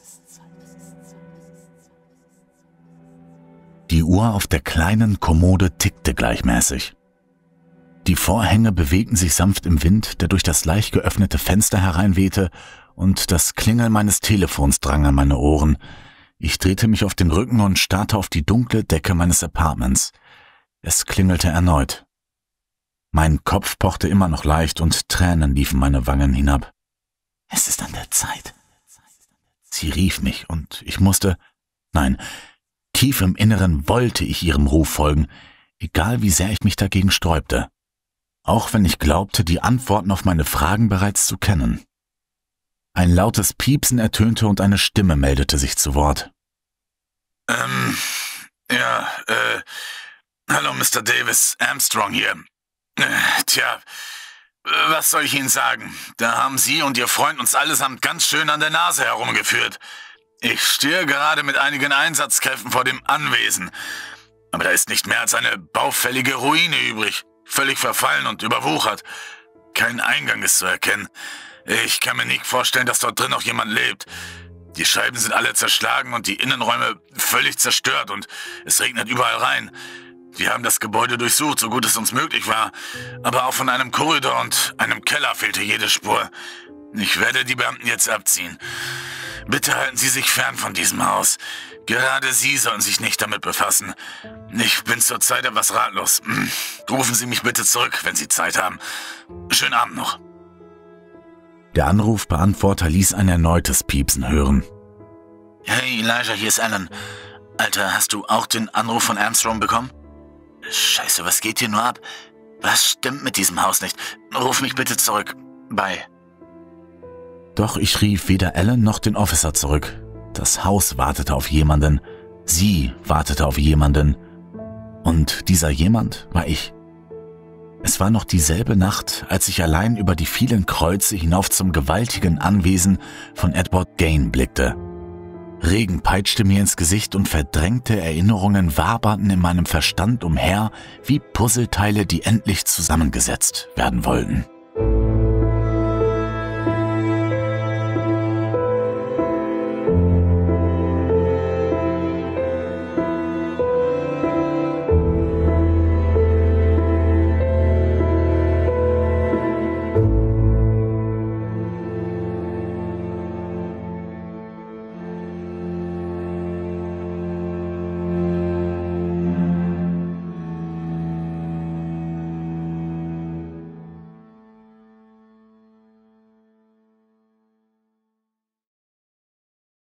Die Uhr auf der kleinen Kommode tickte gleichmäßig. Die Vorhänge bewegten sich sanft im Wind, der durch das leicht geöffnete Fenster hereinwehte, und das Klingeln meines Telefons drang an meine Ohren. Ich drehte mich auf den Rücken und starrte auf die dunkle Decke meines Apartments. Es klingelte erneut. Mein Kopf pochte immer noch leicht und Tränen liefen meine Wangen hinab. Es ist an der Zeit. Sie rief mich und ich musste, nein, Tief im Inneren wollte ich ihrem Ruf folgen, egal wie sehr ich mich dagegen sträubte. Auch wenn ich glaubte, die Antworten auf meine Fragen bereits zu kennen. Ein lautes Piepsen ertönte und eine Stimme meldete sich zu Wort. Ähm, ja, äh, hallo Mr. Davis, Armstrong hier. Äh, tja, was soll ich Ihnen sagen? Da haben Sie und Ihr Freund uns allesamt ganz schön an der Nase herumgeführt. Ich stehe gerade mit einigen Einsatzkräften vor dem Anwesen. Aber da ist nicht mehr als eine baufällige Ruine übrig, völlig verfallen und überwuchert. Kein Eingang ist zu erkennen. Ich kann mir nicht vorstellen, dass dort drin noch jemand lebt. Die Scheiben sind alle zerschlagen und die Innenräume völlig zerstört und es regnet überall rein. Wir haben das Gebäude durchsucht, so gut es uns möglich war, aber auch von einem Korridor und einem Keller fehlte jede Spur. Ich werde die Beamten jetzt abziehen. Bitte halten Sie sich fern von diesem Haus. Gerade Sie sollen sich nicht damit befassen. Ich bin zurzeit etwas ratlos. Hm. Rufen Sie mich bitte zurück, wenn Sie Zeit haben. Schönen Abend noch. Der Anrufbeantworter ließ ein erneutes Piepsen hören. Hey, Elijah, hier ist Alan. Alter, hast du auch den Anruf von Armstrong bekommen? Scheiße, was geht hier nur ab? Was stimmt mit diesem Haus nicht? Ruf mich bitte zurück. Bye. Doch ich rief weder Ellen noch den Officer zurück. Das Haus wartete auf jemanden. Sie wartete auf jemanden. Und dieser jemand war ich. Es war noch dieselbe Nacht, als ich allein über die vielen Kreuze hinauf zum gewaltigen Anwesen von Edward Gain blickte. Regen peitschte mir ins Gesicht und verdrängte Erinnerungen waberten in meinem Verstand umher wie Puzzleteile, die endlich zusammengesetzt werden wollten.